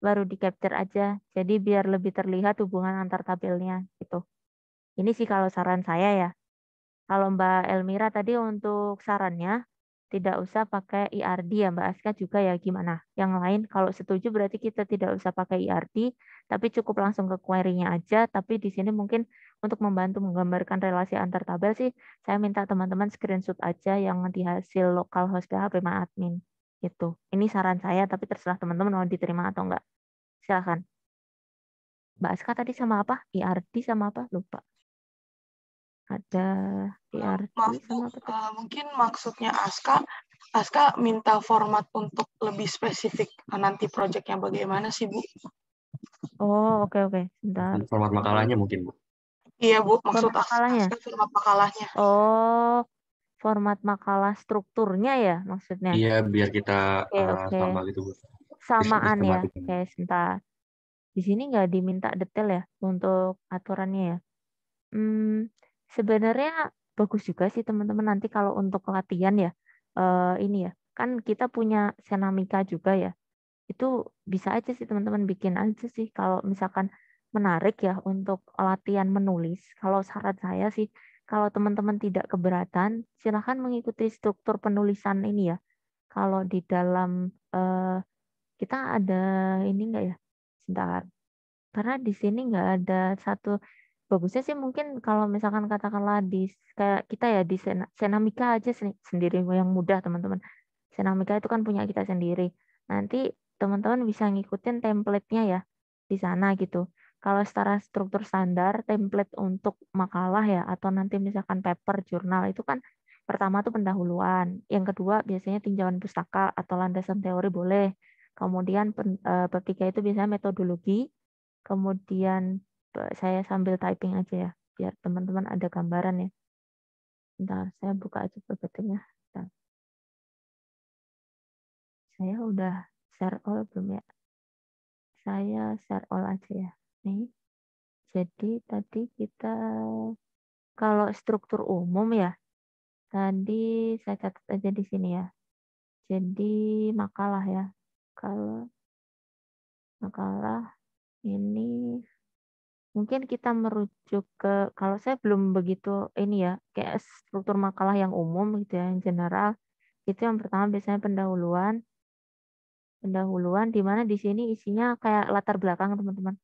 S2: baru di capture aja. Jadi biar lebih terlihat hubungan antar tabelnya gitu. Ini sih kalau saran saya ya. Kalau Mbak Elmira tadi untuk sarannya tidak usah pakai IRD e ya Mbak Aska juga ya gimana? Yang lain kalau setuju berarti kita tidak usah pakai IRD, e tapi cukup langsung ke query-nya aja. Tapi di sini mungkin untuk membantu menggambarkan relasi antar tabel sih, saya minta teman-teman screenshot aja yang di hasil host PHP admin. itu. Ini saran saya, tapi terserah teman-teman mau diterima atau enggak. Silahkan. Mbak Aska tadi sama apa? IRD e sama apa? Lupa ada pr.
S4: Maksud, uh, mungkin maksudnya Aska Aska minta format untuk lebih spesifik eh, nanti proyeknya bagaimana
S2: sih Bu? Oh oke okay, oke okay. Format
S3: makalahnya mungkin Bu?
S4: Iya Bu
S2: maksud format Aska, makalahnya. Aska format makalahnya. Oh format makalah strukturnya ya maksudnya? Iya biar kita okay, uh, eh, okay. sama gitu Bu. Samaan ya. Oke okay, sebentar. Di sini nggak diminta detail ya untuk aturannya ya. Hmm, Sebenarnya bagus juga sih teman-teman nanti kalau untuk latihan ya uh, ini ya kan kita punya senamika juga ya itu bisa aja sih teman-teman bikin aja sih kalau misalkan menarik ya untuk latihan menulis kalau syarat saya sih kalau teman-teman tidak keberatan silahkan mengikuti struktur penulisan ini ya kalau di dalam eh, kita ada ini enggak ya sebentar karena di sini nggak ada satu bagusnya sih mungkin kalau misalkan katakanlah di kayak kita ya di Sen senamika aja sendiri yang mudah teman-teman senamika itu kan punya kita sendiri nanti teman-teman bisa ngikutin template-nya ya di sana gitu kalau secara struktur standar template untuk makalah ya atau nanti misalkan paper jurnal itu kan pertama tuh pendahuluan yang kedua biasanya tinjauan pustaka atau landasan teori boleh kemudian bab eh, itu biasanya metodologi kemudian saya sambil typing aja ya, biar teman-teman ada gambaran ya. Bentar, saya buka aja ppt
S1: Saya udah share all belum ya?
S2: Saya share all aja ya. Nih. Jadi tadi kita kalau struktur umum ya, tadi saya catat aja di sini ya. Jadi makalah ya. Kalau makalah ini mungkin kita merujuk ke kalau saya belum begitu ini ya kayak struktur makalah yang umum gitu ya yang general itu yang pertama biasanya pendahuluan pendahuluan di mana di sini isinya kayak latar belakang teman-teman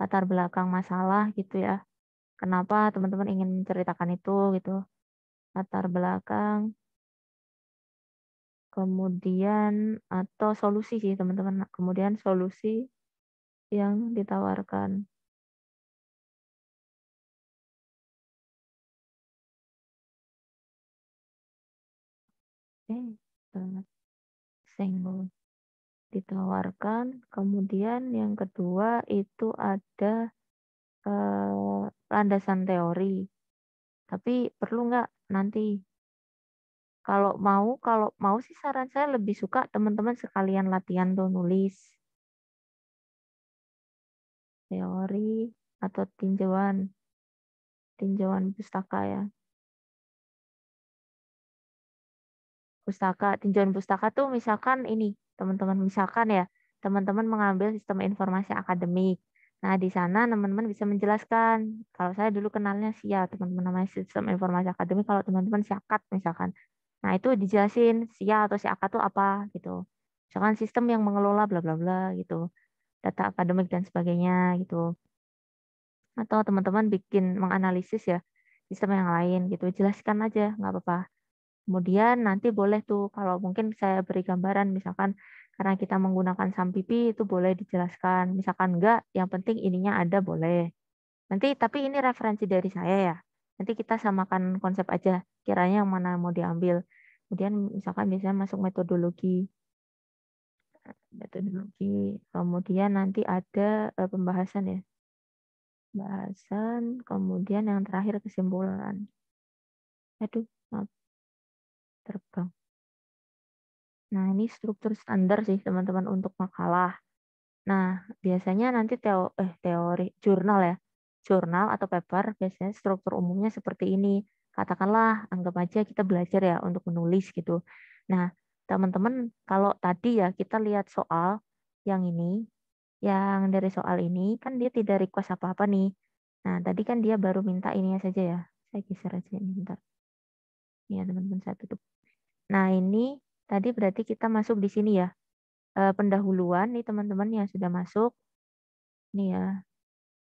S2: latar belakang masalah gitu ya kenapa teman-teman ingin ceritakan itu gitu latar belakang kemudian atau solusi sih teman-teman kemudian solusi
S1: yang ditawarkan
S2: single eh, ditawarkan. Kemudian yang kedua itu ada eh, landasan teori. Tapi perlu nggak nanti? Kalau mau, kalau mau sih saran saya lebih suka teman-teman sekalian latihan tuh nulis teori atau tinjauan tinjauan pustaka ya. pustaka. Tinjauan pustaka tuh misalkan ini, teman-teman misalkan ya, teman-teman mengambil sistem informasi akademik. Nah, di sana teman-teman bisa menjelaskan. Kalau saya dulu kenalnya SIA, teman-teman namanya sistem informasi akademik, kalau teman-teman siakat misalkan. Nah, itu dijelasin SIA atau siakat tuh apa gitu. Misalkan sistem yang mengelola bla bla bla gitu. Data akademik dan sebagainya gitu. Atau teman-teman bikin menganalisis ya sistem yang lain gitu. Jelaskan aja, nggak apa-apa Kemudian nanti boleh tuh kalau mungkin saya beri gambaran misalkan karena kita menggunakan pipi itu boleh dijelaskan. Misalkan enggak, yang penting ininya ada boleh. Nanti tapi ini referensi dari saya ya. Nanti kita samakan konsep aja kiranya yang mana mau diambil. Kemudian misalkan biasanya masuk metodologi. Metodologi. Kemudian nanti ada eh, pembahasan ya. Pembahasan, kemudian yang
S1: terakhir kesimpulan. Aduh, maaf terbang.
S2: Nah, ini struktur standar sih teman-teman untuk makalah. Nah, biasanya nanti teo eh teori jurnal ya. Jurnal atau paper biasanya struktur umumnya seperti ini. Katakanlah anggap aja kita belajar ya untuk menulis gitu. Nah, teman-teman kalau tadi ya kita lihat soal yang ini, yang dari soal ini kan dia tidak request apa-apa nih. Nah, tadi kan dia baru minta ini saja ya. Saya geser aja ini bentar. Ya, teman-teman saya tutup. Nah, ini tadi berarti kita masuk di sini ya. E, pendahuluan nih teman-teman yang sudah masuk. Ini ya.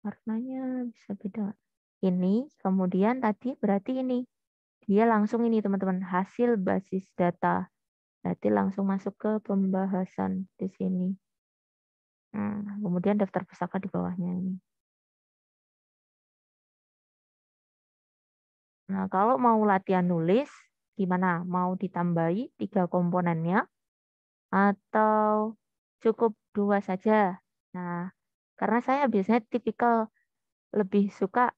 S2: Warnanya bisa beda. Ini kemudian tadi berarti ini. Dia langsung ini teman-teman hasil basis data. Berarti langsung masuk ke pembahasan di sini. Hmm, kemudian daftar pusaka di bawahnya ini. Nah, kalau mau latihan nulis, Gimana? Mau ditambahi tiga komponennya atau cukup dua saja? Nah, karena saya biasanya tipikal lebih suka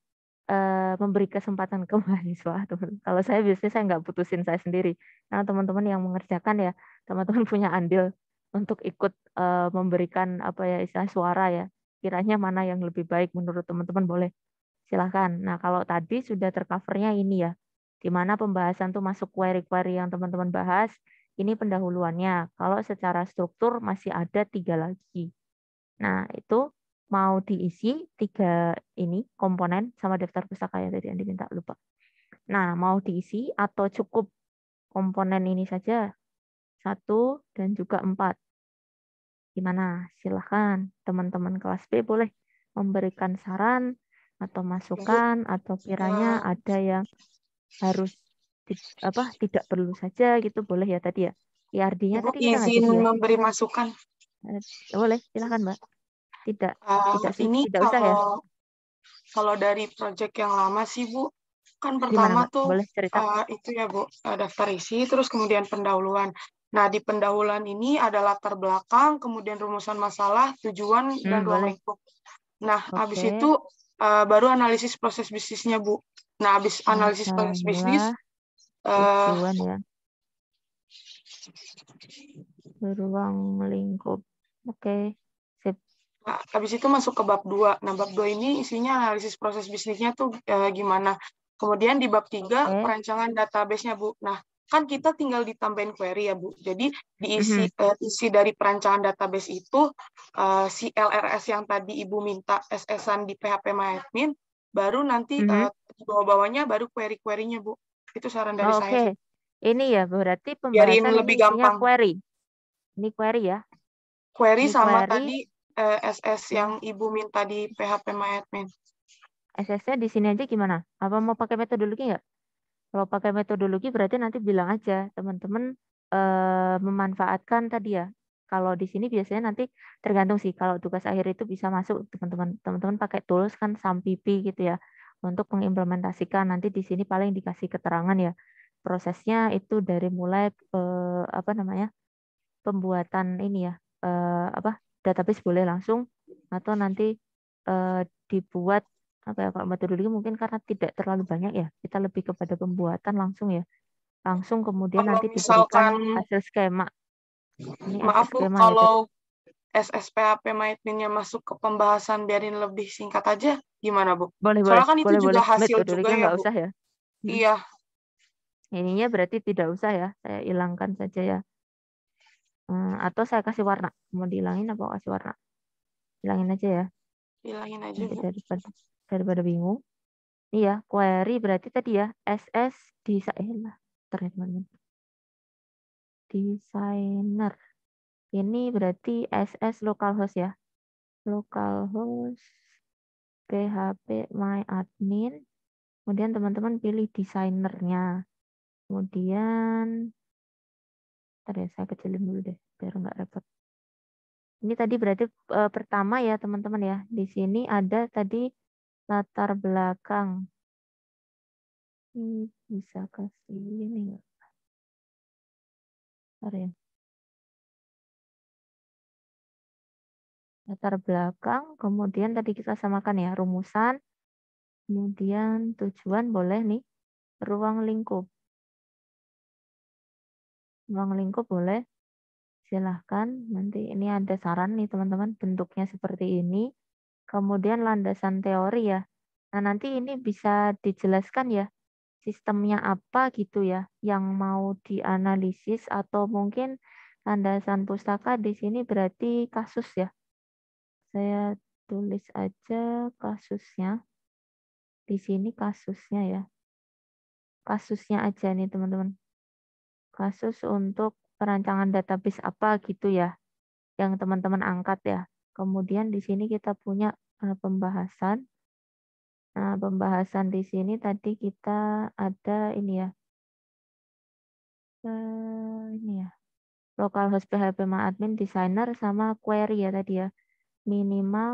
S2: eh, memberi kesempatan ke (laughs) mahasiswa. Teman. Kalau saya biasanya saya nggak putusin saya sendiri. Nah teman-teman yang mengerjakan ya, teman-teman (laughs) punya andil untuk ikut eh, memberikan apa ya istilah suara ya. Kiranya mana yang lebih baik menurut teman-teman boleh silahkan. Nah kalau tadi sudah tercovernya ini ya di mana pembahasan tuh masuk query-query yang teman-teman bahas, ini pendahuluannya. Kalau secara struktur masih ada tiga lagi. Nah, itu mau diisi tiga ini komponen sama daftar pustaka yang tadi yang diminta lupa. Nah, mau diisi atau cukup komponen ini saja? Satu dan juga empat. Gimana? Silahkan teman-teman kelas B boleh memberikan saran atau masukan atau kiranya ada yang harus apa tidak perlu saja gitu boleh ya tadi ya ya artinya tadi kita izin ya? memberi masukan eh, boleh silakan mbak tidak uh, tidak ini tidak kalau, usah ya
S4: kalau dari proyek yang lama sih bu kan pertama Gimana, tuh boleh Uh, itu ya bu uh, daftar isi terus kemudian pendahuluan nah di pendahuluan ini ada latar belakang kemudian rumusan masalah tujuan hmm, dan ruang lingkup nah okay. habis itu uh, baru analisis proses bisnisnya bu
S2: Nah, habis analisis proses bisnis, eh, tujuan uh, ya. Ruang lingkup. Oke, okay.
S4: Nah, habis itu masuk ke bab 2. Nah, bab 2 ini isinya analisis proses bisnisnya tuh uh, gimana. Kemudian di bab 3, okay. perancangan database-nya, Bu. Nah, kan kita tinggal ditambahin query ya bu jadi diisi mm -hmm. uh, isi dari perancangan database itu uh, si LRS yang tadi ibu minta ss di PHP MyAdmin baru nanti mm -hmm. uh, di bawah-bawahnya baru query-querynya Bu. Itu saran dari okay. saya. Oke.
S2: Ini ya berarti pembahasan Biarin lebih gampang. query. Ini query ya. Query ini sama query. tadi
S4: uh, eh, SS yang Ibu minta di PHP My Admin.
S2: SS-nya di sini aja gimana? Apa mau pakai metodologi nggak? Kalau pakai metodologi berarti nanti bilang aja teman-teman eh, memanfaatkan tadi ya kalau di sini biasanya nanti tergantung sih kalau tugas akhir itu bisa masuk teman-teman teman-teman pakai tools kan SAMPP gitu ya untuk mengimplementasikan nanti di sini paling dikasih keterangan ya prosesnya itu dari mulai eh, apa namanya pembuatan ini ya eh, apa database boleh langsung atau nanti eh, dibuat apa ya kalau metodologi mungkin karena tidak terlalu banyak ya kita lebih kepada pembuatan langsung ya langsung kemudian kalau nanti diberikan hasil skema ini Maaf Bu, kalau
S4: SSPAP Maitminnya masuk ke pembahasan biarin lebih singkat aja, gimana Bu?
S2: Boleh, Soalnya boleh. kan itu boleh, juga boleh. hasil Metodologi juga ya Bu. Usah ya? Hmm. Iya. Ininya berarti tidak usah ya, saya hilangkan saja ya. Hmm, atau saya kasih warna, mau dihilangin apa kasih warna? Hilangin aja ya. Hilangin aja. Jadi Daripada, daripada bingung. Iya, query berarti tadi ya, SS di saya eh, lah, ternyata designer. Ini berarti SS localhost ya. Localhost PHP my admin. Kemudian teman-teman pilih desainernya. Kemudian tadi ya, saya kecilin dulu deh biar nggak repot. Ini tadi berarti e, pertama ya teman-teman ya. Di sini ada tadi latar belakang. Ini bisa kasih ini nggak?
S1: sorry. latar
S2: belakang, kemudian tadi kita samakan ya rumusan, kemudian tujuan boleh nih, ruang lingkup. Ruang lingkup boleh, silahkan. Nanti ini ada saran nih teman-teman, bentuknya seperti ini. Kemudian landasan teori ya. Nah nanti ini bisa dijelaskan ya, sistemnya apa gitu ya yang mau dianalisis atau mungkin landasan pustaka di sini berarti kasus ya. Saya tulis aja kasusnya. Di sini kasusnya ya. Kasusnya aja nih teman-teman. Kasus untuk perancangan database apa gitu ya yang teman-teman angkat ya. Kemudian di sini kita punya eh, pembahasan Nah, pembahasan di sini tadi kita ada ini ya. Eh, ini ya. host PHP admin designer sama query ya tadi ya. Minimal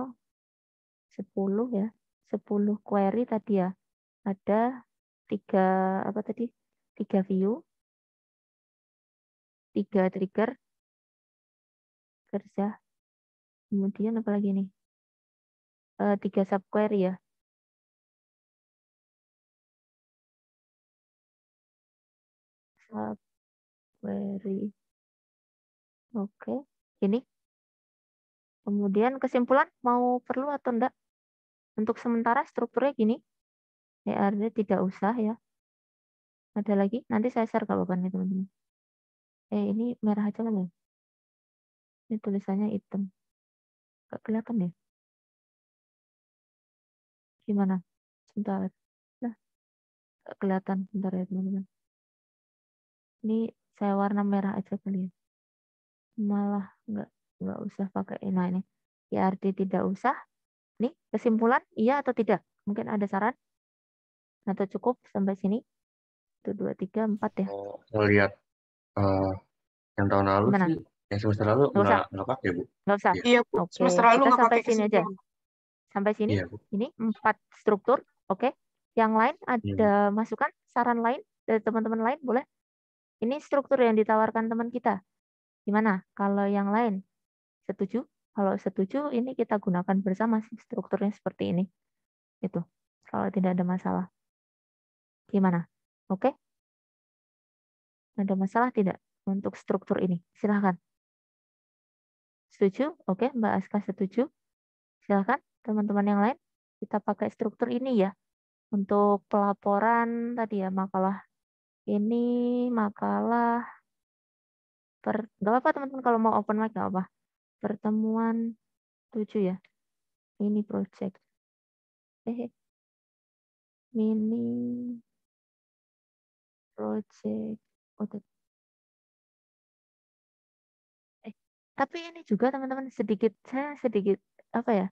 S2: 10 ya. 10 query tadi ya. Ada tiga apa tadi? tiga view,
S1: tiga trigger, kerja. Kemudian apa lagi nih? E, tiga subquery ya. Februari. Oke, ini. Kemudian kesimpulan
S2: mau perlu atau enggak? Untuk sementara strukturnya gini. ERD tidak usah ya. Ada lagi? Nanti saya share jawabannya teman-teman. Eh,
S1: ini merah aja kan ya? Ini tulisannya hitam. Gak kelihatan ya? Gimana? Sebentar. Nah,
S2: gak kelihatan. Sebentar ya teman-teman ini saya warna merah aja kali ya malah nggak nggak usah pakai nah ini IRD tidak usah nih kesimpulan iya atau tidak mungkin ada saran atau cukup sampai sini satu dua tiga empat ya oh,
S3: melihat uh, yang tahun lalu Gimana? sih yang semester lalu nggak nggak pakai bu
S2: nggak usah iya bu okay. semester lalu nggak pakai sini aja sampai sini iya, ini empat struktur oke yang lain ada iya, masukan saran lain dari teman-teman lain boleh ini struktur yang ditawarkan teman kita. Gimana kalau yang lain? Setuju? Kalau setuju, ini kita gunakan bersama sih strukturnya seperti ini. Itu, kalau tidak ada masalah. Gimana? Oke? Ada masalah tidak untuk struktur ini? Silahkan. Setuju? Oke, Mbak Aska setuju. Silahkan, teman-teman yang lain. Kita pakai struktur ini ya. Untuk pelaporan tadi ya, makalah ini makalah per nggak apa teman-teman kalau mau open mic gak apa. Pertemuan tujuh ya. Mini project. Eh. Mini
S1: project. Oh,
S2: eh, tapi ini juga teman-teman sedikit saya sedikit apa ya?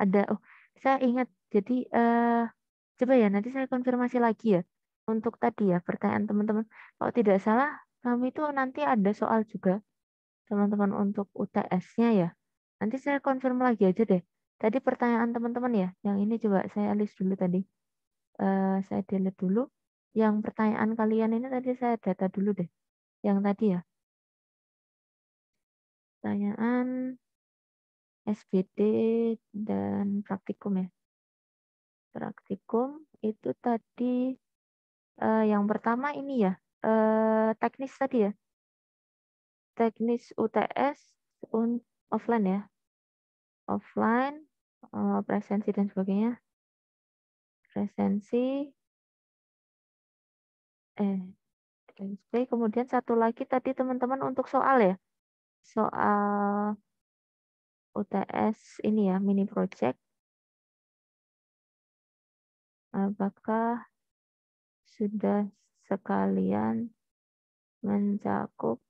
S2: Ada oh, saya ingat jadi eh uh, coba ya nanti saya konfirmasi lagi ya untuk tadi ya pertanyaan teman-teman. Kalau tidak salah, kami itu nanti ada soal juga teman-teman untuk UTS-nya ya. Nanti saya konfirm lagi aja deh. Tadi pertanyaan teman-teman ya, yang ini coba saya list dulu tadi. Uh, saya delete dulu. Yang pertanyaan kalian ini tadi saya data dulu deh. Yang tadi ya. Pertanyaan SBD dan praktikum ya. Praktikum itu tadi Uh, yang pertama ini ya, uh, teknis tadi ya. Teknis UTS un offline ya. Offline, uh, presensi dan sebagainya. Presensi. Eh, kemudian satu lagi tadi teman-teman untuk soal ya. Soal UTS ini ya,
S1: mini project. Apakah sudah sekalian mencakup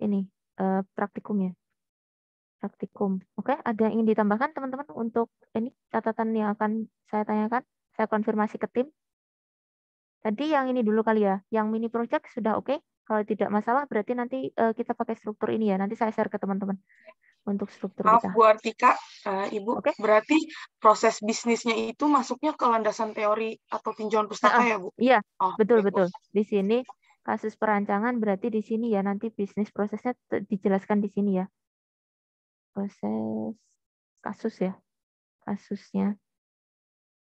S2: ini eh, praktikumnya. Praktikum. Oke, ada yang ingin ditambahkan teman-teman untuk ini catatan yang akan saya tanyakan? Saya konfirmasi ke tim. Tadi yang ini dulu kali ya, yang mini project sudah oke. Okay? Kalau tidak masalah berarti nanti uh, kita pakai struktur ini ya. Nanti saya share ke teman-teman untuk struktur Maaf, kita.
S4: Bu Artika, uh, eh, Ibu, okay. berarti proses bisnisnya itu masuknya ke landasan teori atau tinjauan pustaka nah, ya, Bu?
S2: Iya, oh, betul betul gitu. okay, betul. Di sini kasus perancangan berarti di sini ya nanti bisnis prosesnya dijelaskan di sini ya. Proses kasus ya. Kasusnya.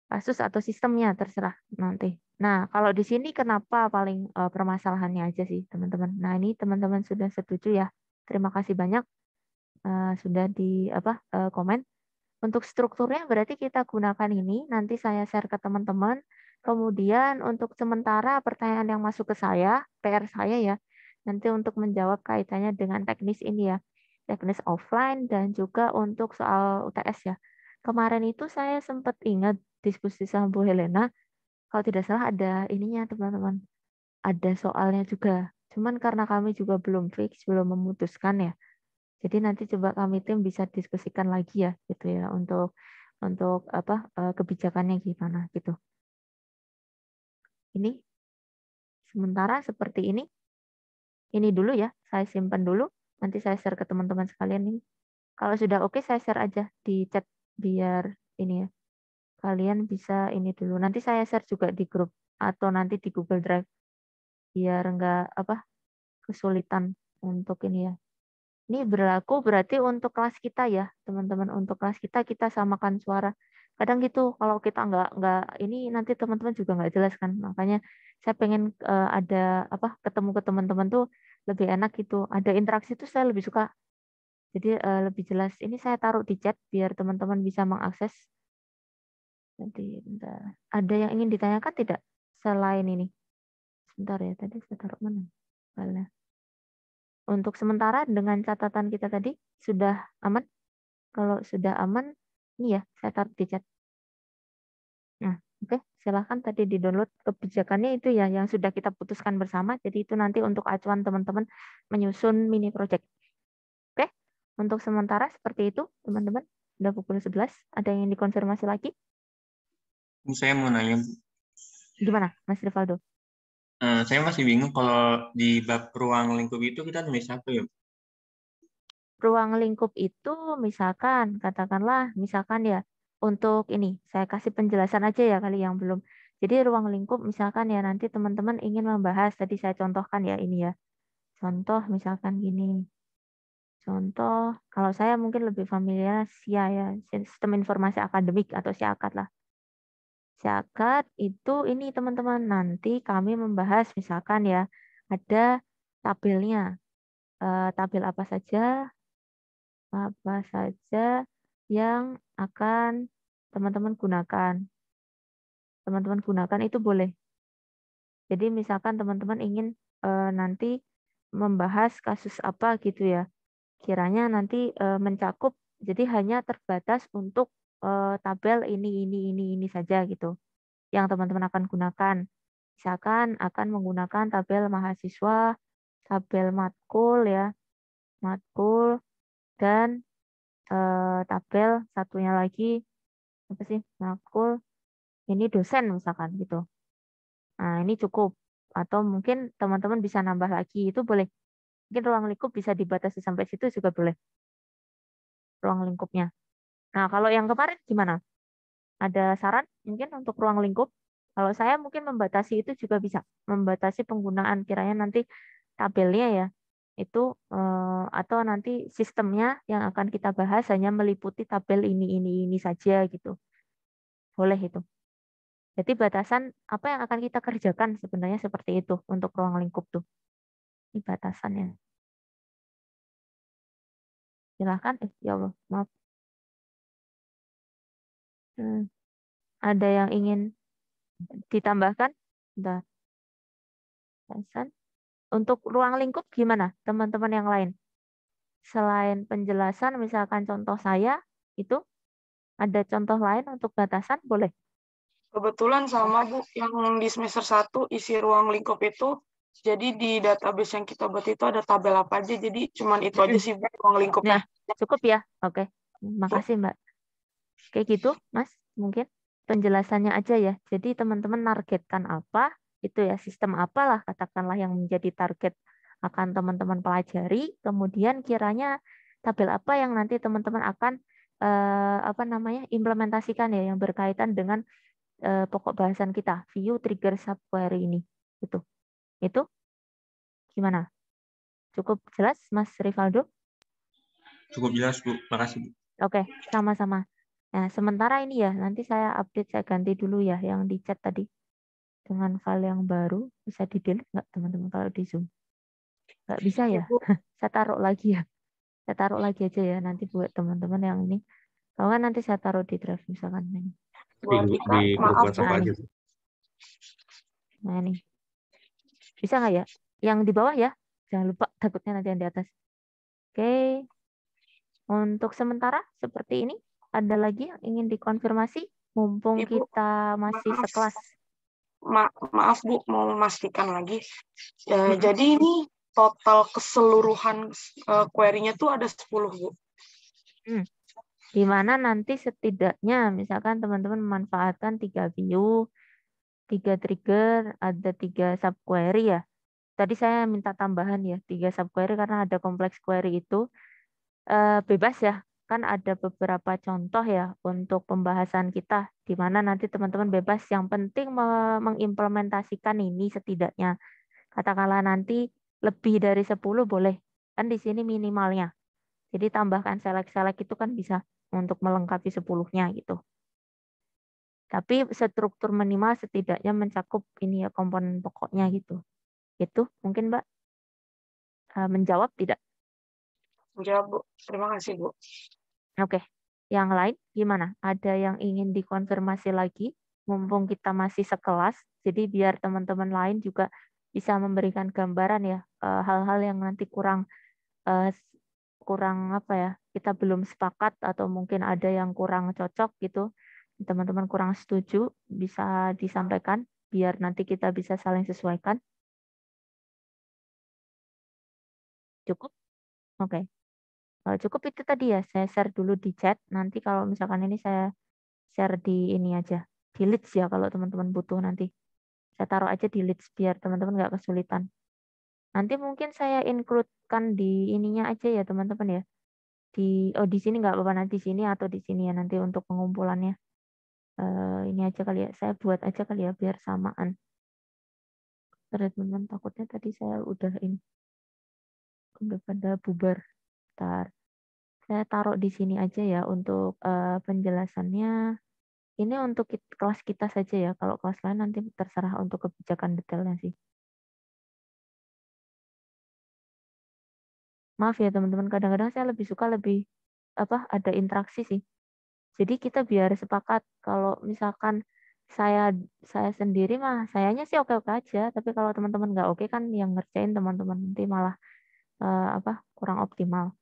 S2: Kasus atau sistemnya terserah nanti. Nah, kalau di sini kenapa paling uh, permasalahannya aja sih, teman-teman. Nah, ini teman-teman sudah setuju ya. Terima kasih banyak uh, sudah di apa uh, komen. Untuk strukturnya berarti kita gunakan ini, nanti saya share ke teman-teman. Kemudian untuk sementara pertanyaan yang masuk ke saya, PR saya ya, nanti untuk menjawab kaitannya dengan teknis ini ya, teknis offline dan juga untuk soal UTS ya. Kemarin itu saya sempat ingat diskusi sama Bu Helena, kalau tidak salah ada ininya teman-teman, ada soalnya juga. Cuman karena kami juga belum fix, belum memutuskan ya, jadi nanti coba kami tim bisa diskusikan lagi ya gitu ya untuk untuk apa eh, kebijakannya gimana gitu. Ini sementara seperti ini. Ini dulu ya, saya simpan dulu. Nanti saya share ke teman-teman sekalian nih. Kalau sudah oke okay, saya share aja di chat biar ini ya. Kalian bisa ini dulu. Nanti saya share juga di grup atau nanti di Google Drive biar enggak apa kesulitan untuk ini ya ini berlaku berarti untuk kelas kita ya, teman-teman. Untuk kelas kita kita samakan suara. Kadang gitu kalau kita nggak nggak ini nanti teman-teman juga nggak jelas kan. Makanya saya pengen uh, ada apa ketemu ke teman-teman tuh lebih enak gitu. Ada interaksi tuh saya lebih suka. Jadi uh, lebih jelas. Ini saya taruh di chat biar teman-teman bisa mengakses. nanti bentar. Ada yang ingin ditanyakan tidak selain ini? Sebentar ya, tadi saya taruh mana? Salah untuk sementara dengan catatan kita tadi sudah aman. Kalau sudah aman, ini ya saya taruh di chat. Nah, oke, okay. silahkan tadi di download kebijakannya itu ya yang sudah kita putuskan bersama. Jadi itu nanti untuk acuan teman-teman menyusun mini project. Oke, okay. untuk sementara seperti itu teman-teman. Sudah pukul 11, ada yang dikonfirmasi lagi?
S3: Saya mau nanya.
S2: Gimana, Mas Rivaldo?
S3: Eh, saya masih bingung kalau di bab ruang lingkup itu kita nulis apa ya?
S2: Ruang lingkup itu misalkan, katakanlah misalkan ya, untuk ini saya kasih penjelasan aja ya kali yang belum. Jadi ruang lingkup misalkan ya nanti teman-teman ingin membahas tadi saya contohkan ya ini ya. Contoh misalkan gini. Contoh kalau saya mungkin lebih familiar SIA ya, sistem informasi akademik atau SIAKAT lah. Zakat itu ini teman-teman nanti kami membahas misalkan ya ada tabelnya. E, tabel apa saja? Apa saja yang akan teman-teman gunakan. Teman-teman gunakan itu boleh. Jadi misalkan teman-teman ingin e, nanti membahas kasus apa gitu ya. Kiranya nanti e, mencakup jadi hanya terbatas untuk uh, tabel ini ini ini ini saja gitu yang teman-teman akan gunakan. Misalkan akan menggunakan tabel mahasiswa, tabel matkul ya, matkul dan eh, tabel satunya lagi apa sih matkul ini dosen misalkan gitu. Nah ini cukup atau mungkin teman-teman bisa nambah lagi itu boleh. Mungkin ruang lingkup bisa dibatasi sampai situ juga boleh ruang lingkupnya. Nah, kalau yang kemarin gimana? Ada saran mungkin untuk ruang lingkup? Kalau saya mungkin membatasi itu juga bisa, membatasi penggunaan kiranya nanti tabelnya ya, itu eh, atau nanti sistemnya yang akan kita bahas hanya meliputi tabel ini, ini, ini saja gitu. Boleh itu. Jadi batasan apa yang akan kita kerjakan sebenarnya seperti itu untuk ruang lingkup tuh. Ini batasannya.
S1: Silahkan, eh, ya Allah, maaf. Hmm. Ada yang ingin ditambahkan?
S2: Bentar. Hasan. Untuk ruang lingkup gimana teman-teman yang lain? Selain penjelasan, misalkan contoh saya, itu ada contoh lain untuk batasan? Boleh?
S4: Kebetulan sama Bu, yang di semester 1 isi ruang lingkup itu, jadi di database yang kita buat itu ada tabel apa aja, jadi cuman itu aja hmm. sih Bu, ruang lingkupnya. Nah, cukup ya?
S2: Oke. Makasih Mbak. Kayak gitu, Mas, mungkin penjelasannya aja ya. Jadi teman-teman targetkan apa, itu ya sistem apalah katakanlah yang menjadi target akan teman-teman pelajari, kemudian kiranya tabel apa yang nanti teman-teman akan eh, apa namanya implementasikan ya yang berkaitan dengan eh, pokok bahasan kita, view trigger subquery ini. Itu. Itu gimana? Cukup jelas Mas Rivaldo?
S3: Cukup jelas Bu, makasih Bu.
S2: Oke, sama-sama. Nah, sementara ini ya, nanti saya update, saya ganti dulu ya yang di chat tadi dengan file yang baru. Bisa di delete nggak teman-teman kalau di Zoom? Nggak bisa ya? Iya, (laughs) saya taruh lagi ya. Saya taruh lagi aja ya nanti buat teman-teman yang ini. Kalau kan nanti saya taruh di drive misalkan ini. Di, di, Maaf, nah, ini. nah ini. Bisa nggak ya? Yang di bawah ya. Jangan lupa, takutnya nanti yang di atas. Oke. Untuk sementara seperti ini ada lagi yang ingin dikonfirmasi? Mumpung Ibu, kita masih maaf, sekelas. Ma maaf Bu, mau
S4: memastikan lagi. ya, hmm. Jadi ini total keseluruhan uh, query-nya tuh ada 10 Bu.
S2: Hmm. Di nanti setidaknya misalkan teman-teman memanfaatkan tiga view, tiga trigger, ada tiga subquery ya. Tadi saya minta tambahan ya, tiga subquery karena ada kompleks query itu. Eh, bebas ya akan ada beberapa contoh ya untuk pembahasan kita, di mana nanti teman-teman bebas yang penting mengimplementasikan ini setidaknya. Katakanlah nanti lebih dari 10 boleh, kan di sini minimalnya. Jadi tambahkan selek-selek itu kan bisa untuk melengkapi 10-nya gitu. Tapi struktur minimal setidaknya mencakup ini ya komponen pokoknya gitu. Itu mungkin Mbak eh, menjawab tidak?
S4: Menjawab, Bu. Terima kasih, Bu.
S2: Oke, yang lain gimana? Ada yang ingin dikonfirmasi lagi? Mumpung kita masih sekelas, jadi biar teman-teman lain juga bisa memberikan gambaran ya eh, hal-hal yang nanti kurang eh, kurang apa ya kita belum sepakat atau mungkin ada yang kurang cocok gitu teman-teman kurang setuju bisa disampaikan biar nanti kita bisa saling sesuaikan cukup oke okay cukup itu tadi ya saya share dulu di chat nanti kalau misalkan ini saya share di ini aja di leads ya kalau teman-teman butuh nanti saya taruh aja di leads biar teman-teman nggak kesulitan nanti mungkin saya include-kan di ininya aja ya teman-teman ya di oh di sini nggak apa-apa nanti sini atau di sini ya nanti untuk pengumpulannya uh, ini aja kali ya saya buat aja kali ya biar samaan Terus teman-teman takutnya tadi saya udah ini udah pada bubar daftar. Saya taruh di sini aja ya untuk uh, penjelasannya. Ini untuk kelas kita saja ya. Kalau kelas lain nanti terserah
S1: untuk kebijakan detailnya sih.
S2: Maaf ya teman-teman, kadang-kadang saya lebih suka lebih apa ada interaksi sih. Jadi kita biar sepakat kalau misalkan saya saya sendiri mah sayanya sih oke oke aja tapi kalau teman-teman nggak oke kan yang ngerjain teman-teman nanti malah uh, apa kurang optimal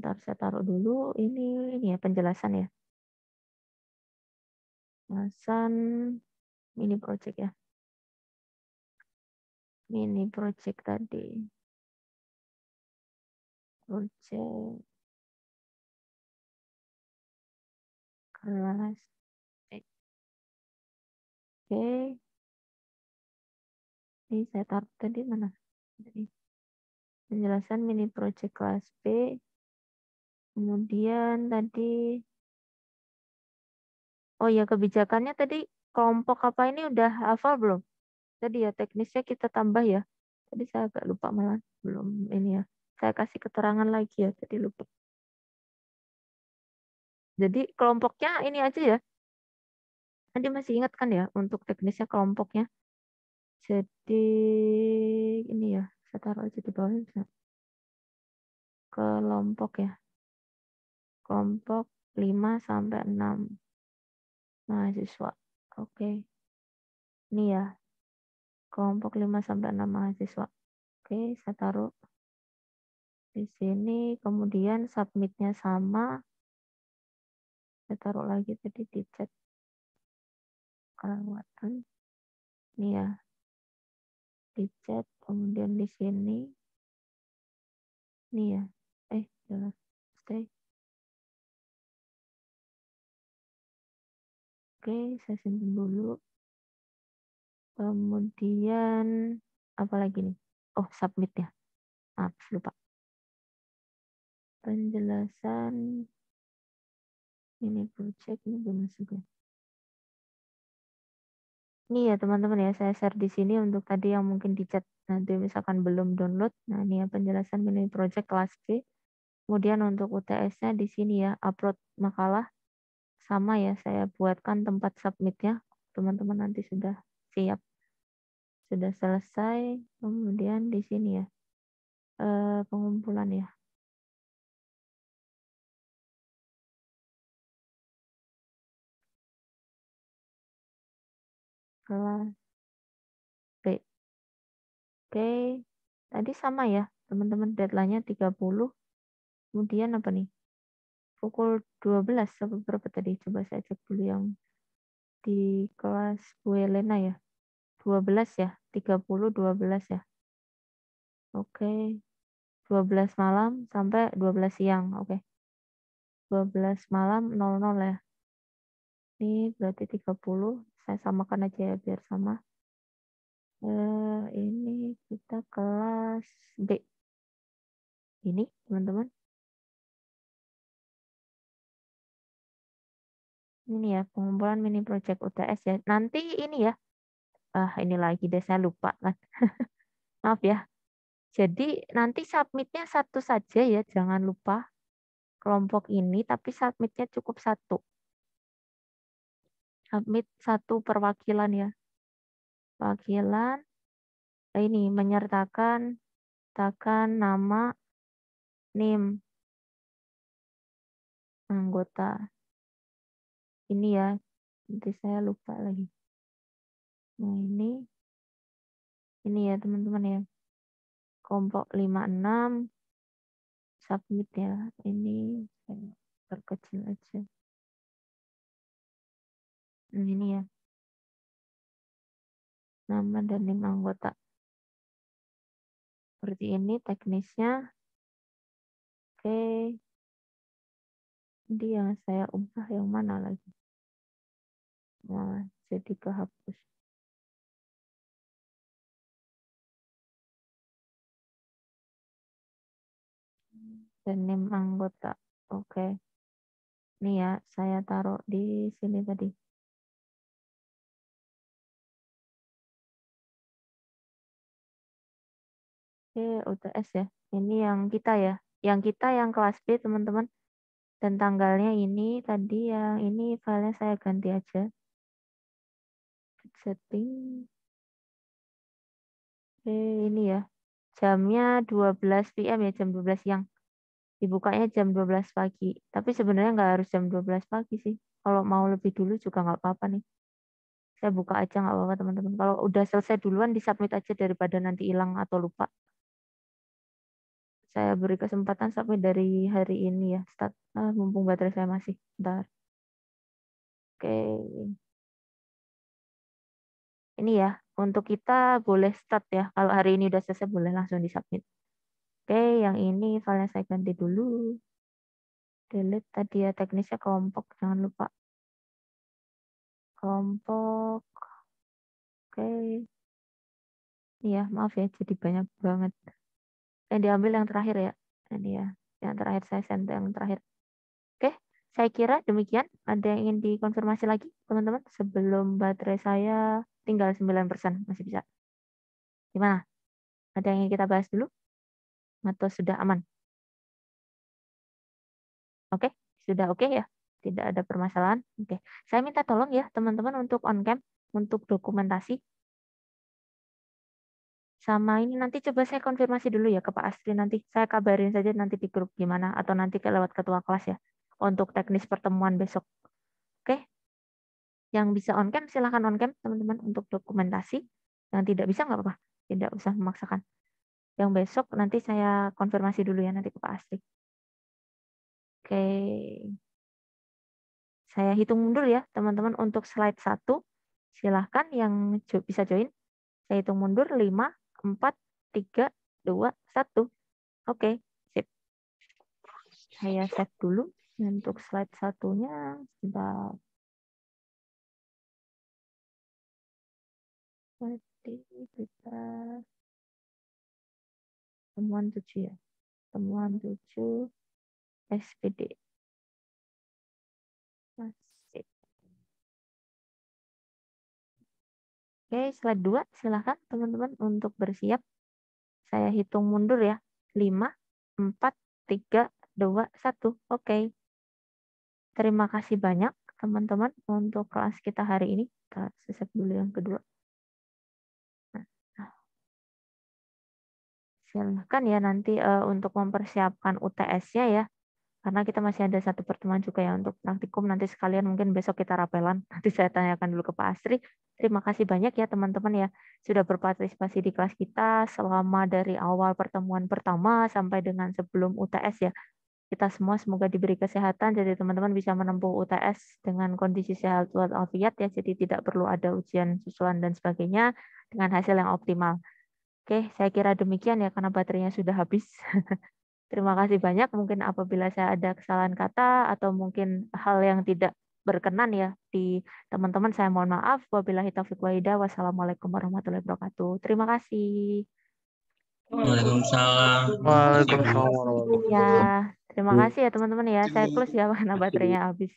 S2: Ntar saya taruh dulu ini, ini ya penjelasan ya.
S1: Penjelasan mini project ya. Mini project tadi. Project kelas Oke. Okay. Ini saya taruh tadi mana? Penjelasan
S2: mini project kelas B Kemudian tadi Oh ya kebijakannya tadi kelompok apa ini udah hafal belum? Tadi ya teknisnya kita tambah ya. Tadi saya agak lupa malah belum ini ya. Saya kasih keterangan lagi ya tadi lupa. Jadi kelompoknya ini aja ya. Nanti masih ingat kan ya untuk teknisnya kelompoknya. Jadi ini ya, saya taruh aja di bawah. Ya,
S1: kelompok ya kelompok 5 sampai 6 mahasiswa. Oke. Okay. Ini ya.
S2: Kelompok 5 sampai 6 mahasiswa. Oke, okay, saya taruh di sini kemudian submitnya sama
S1: saya taruh lagi tadi di chat kelewatan ini ya di chat kemudian di sini ini ya eh jelas stay Oke, saya simpan dulu. Kemudian, apa lagi nih? Oh, submit ya. Maaf, lupa. Penjelasan. Ini
S2: project, ini belum masuk ya. Ini ya teman-teman ya, saya share di sini untuk tadi yang mungkin di chat nanti misalkan belum download. Nah, ini ya penjelasan mengenai project kelas B. Kemudian untuk UTS-nya di sini ya, upload makalah sama ya saya buatkan tempat submitnya teman-teman nanti sudah siap sudah selesai kemudian di sini ya eh,
S1: pengumpulan ya kelas
S2: B oke tadi sama ya teman-teman deadline-nya 30 kemudian apa nih pukul 12 sampai berapa tadi? Coba saya cek dulu yang di kelas Bu Elena ya. 12 ya, 30 12 ya. Oke. 12 malam sampai 12 siang. Oke. 12 malam 00 ya. Ini berarti 30. Saya samakan aja ya biar sama. Eh, ini kita kelas B.
S1: Ini, teman-teman.
S2: ini ya pengumpulan mini project UTS ya. Nanti ini ya. Ah, ini lagi deh saya lupa kan. (laughs) Maaf ya. Jadi nanti submitnya satu saja ya, jangan lupa kelompok ini tapi submitnya cukup satu. Submit satu perwakilan ya. Perwakilan ini menyertakan menyertakan nama
S1: NIM anggota ini ya nanti saya lupa lagi nah ini ini ya teman-teman ya kelompok 56 submit ya ini saya perkecil aja nah, ini ya nama dan lima anggota seperti ini teknisnya oke okay. ini yang saya ubah yang mana lagi Nah, jadi kehapus. Dan name anggota. Oke. Okay. Ini ya, saya taruh di sini tadi. Oke, UTS ya. Ini yang
S2: kita ya. Yang kita yang kelas B, teman-teman. Dan tanggalnya ini tadi yang ini filenya saya ganti aja setting. Oke, ini ya. Jamnya 12 PM ya, jam 12 siang. Dibukanya jam 12 pagi. Tapi sebenarnya nggak harus jam 12 pagi sih. Kalau mau lebih dulu juga nggak apa-apa nih. Saya buka aja nggak apa-apa teman-teman. Kalau udah selesai duluan, disubmit aja daripada nanti hilang atau lupa. Saya beri kesempatan sampai dari hari ini ya. Start, ah, mumpung baterai saya masih. Bentar. Oke. Okay ini ya, untuk kita boleh start ya. Kalau hari ini udah selesai boleh langsung disubmit. Oke, yang ini file saya ganti dulu. Delete tadi ya teknisnya kelompok, jangan lupa. Kelompok. Oke. Iya, maaf ya jadi banyak banget. Yang diambil yang terakhir ya. Ini ya, yang terakhir saya send yang terakhir. Saya kira demikian. Ada yang ingin dikonfirmasi lagi, teman-teman? Sebelum baterai saya tinggal 9%, masih bisa. Gimana? Ada yang ingin kita bahas dulu? Atau sudah aman? Oke, okay? sudah oke okay ya? Tidak ada permasalahan? Oke. Okay. Saya minta tolong ya, teman-teman, untuk on-cam, untuk dokumentasi. Sama ini nanti coba saya konfirmasi dulu ya ke Pak Astri nanti. Saya kabarin saja nanti di grup gimana, atau nanti lewat ketua kelas ya untuk teknis pertemuan besok. Oke? Yang bisa on cam silahkan on cam teman-teman untuk dokumentasi. Yang tidak bisa nggak apa-apa, tidak usah memaksakan. Yang besok nanti saya konfirmasi dulu ya nanti ke Pak Asri. Oke. Saya hitung mundur ya teman-teman untuk slide 1. Silahkan yang bisa join. Saya hitung mundur 5, 4, 3, 2, 1. Oke, sip. Saya save dulu untuk slide satunya
S1: sebentar. berarti kita temuan tujuh ya. Temuan tujuh, SPD. Masih.
S2: Oke, slide dua, silahkan teman-teman untuk bersiap. Saya hitung mundur ya. lima, empat, tiga, dua, satu, Oke. Okay. Terima kasih banyak teman-teman untuk kelas kita hari ini. Kita sisip dulu yang kedua. Nah, ah. silahkan ya nanti uh, untuk mempersiapkan UTS-nya ya. Karena kita masih ada satu pertemuan juga ya untuk praktikum. Nanti sekalian mungkin besok kita rapelan. (laughs) Nanti saya tanyakan dulu ke Pak Astri. Terima kasih banyak ya teman-teman ya sudah berpartisipasi di kelas kita selama dari awal pertemuan pertama sampai dengan sebelum UTS ya kita semua semoga diberi kesehatan jadi teman-teman bisa menempuh UTS dengan kondisi sehat walafiat ya jadi tidak perlu ada ujian susulan dan sebagainya dengan hasil yang optimal. Oke, saya kira demikian ya karena baterainya sudah habis. (laughs) Terima kasih banyak. Mungkin apabila saya ada kesalahan kata atau mungkin hal yang tidak berkenan ya di teman-teman saya mohon maaf. Wabillahi taufiq walhidayah. Wassalamualaikum warahmatullahi wabarakatuh. Terima kasih.
S3: Waalaikumsalam. Waalaikumsalam.
S2: Ya. Terima iya. kasih ya teman-teman ya. Saya iya. close ya karena baterainya habis.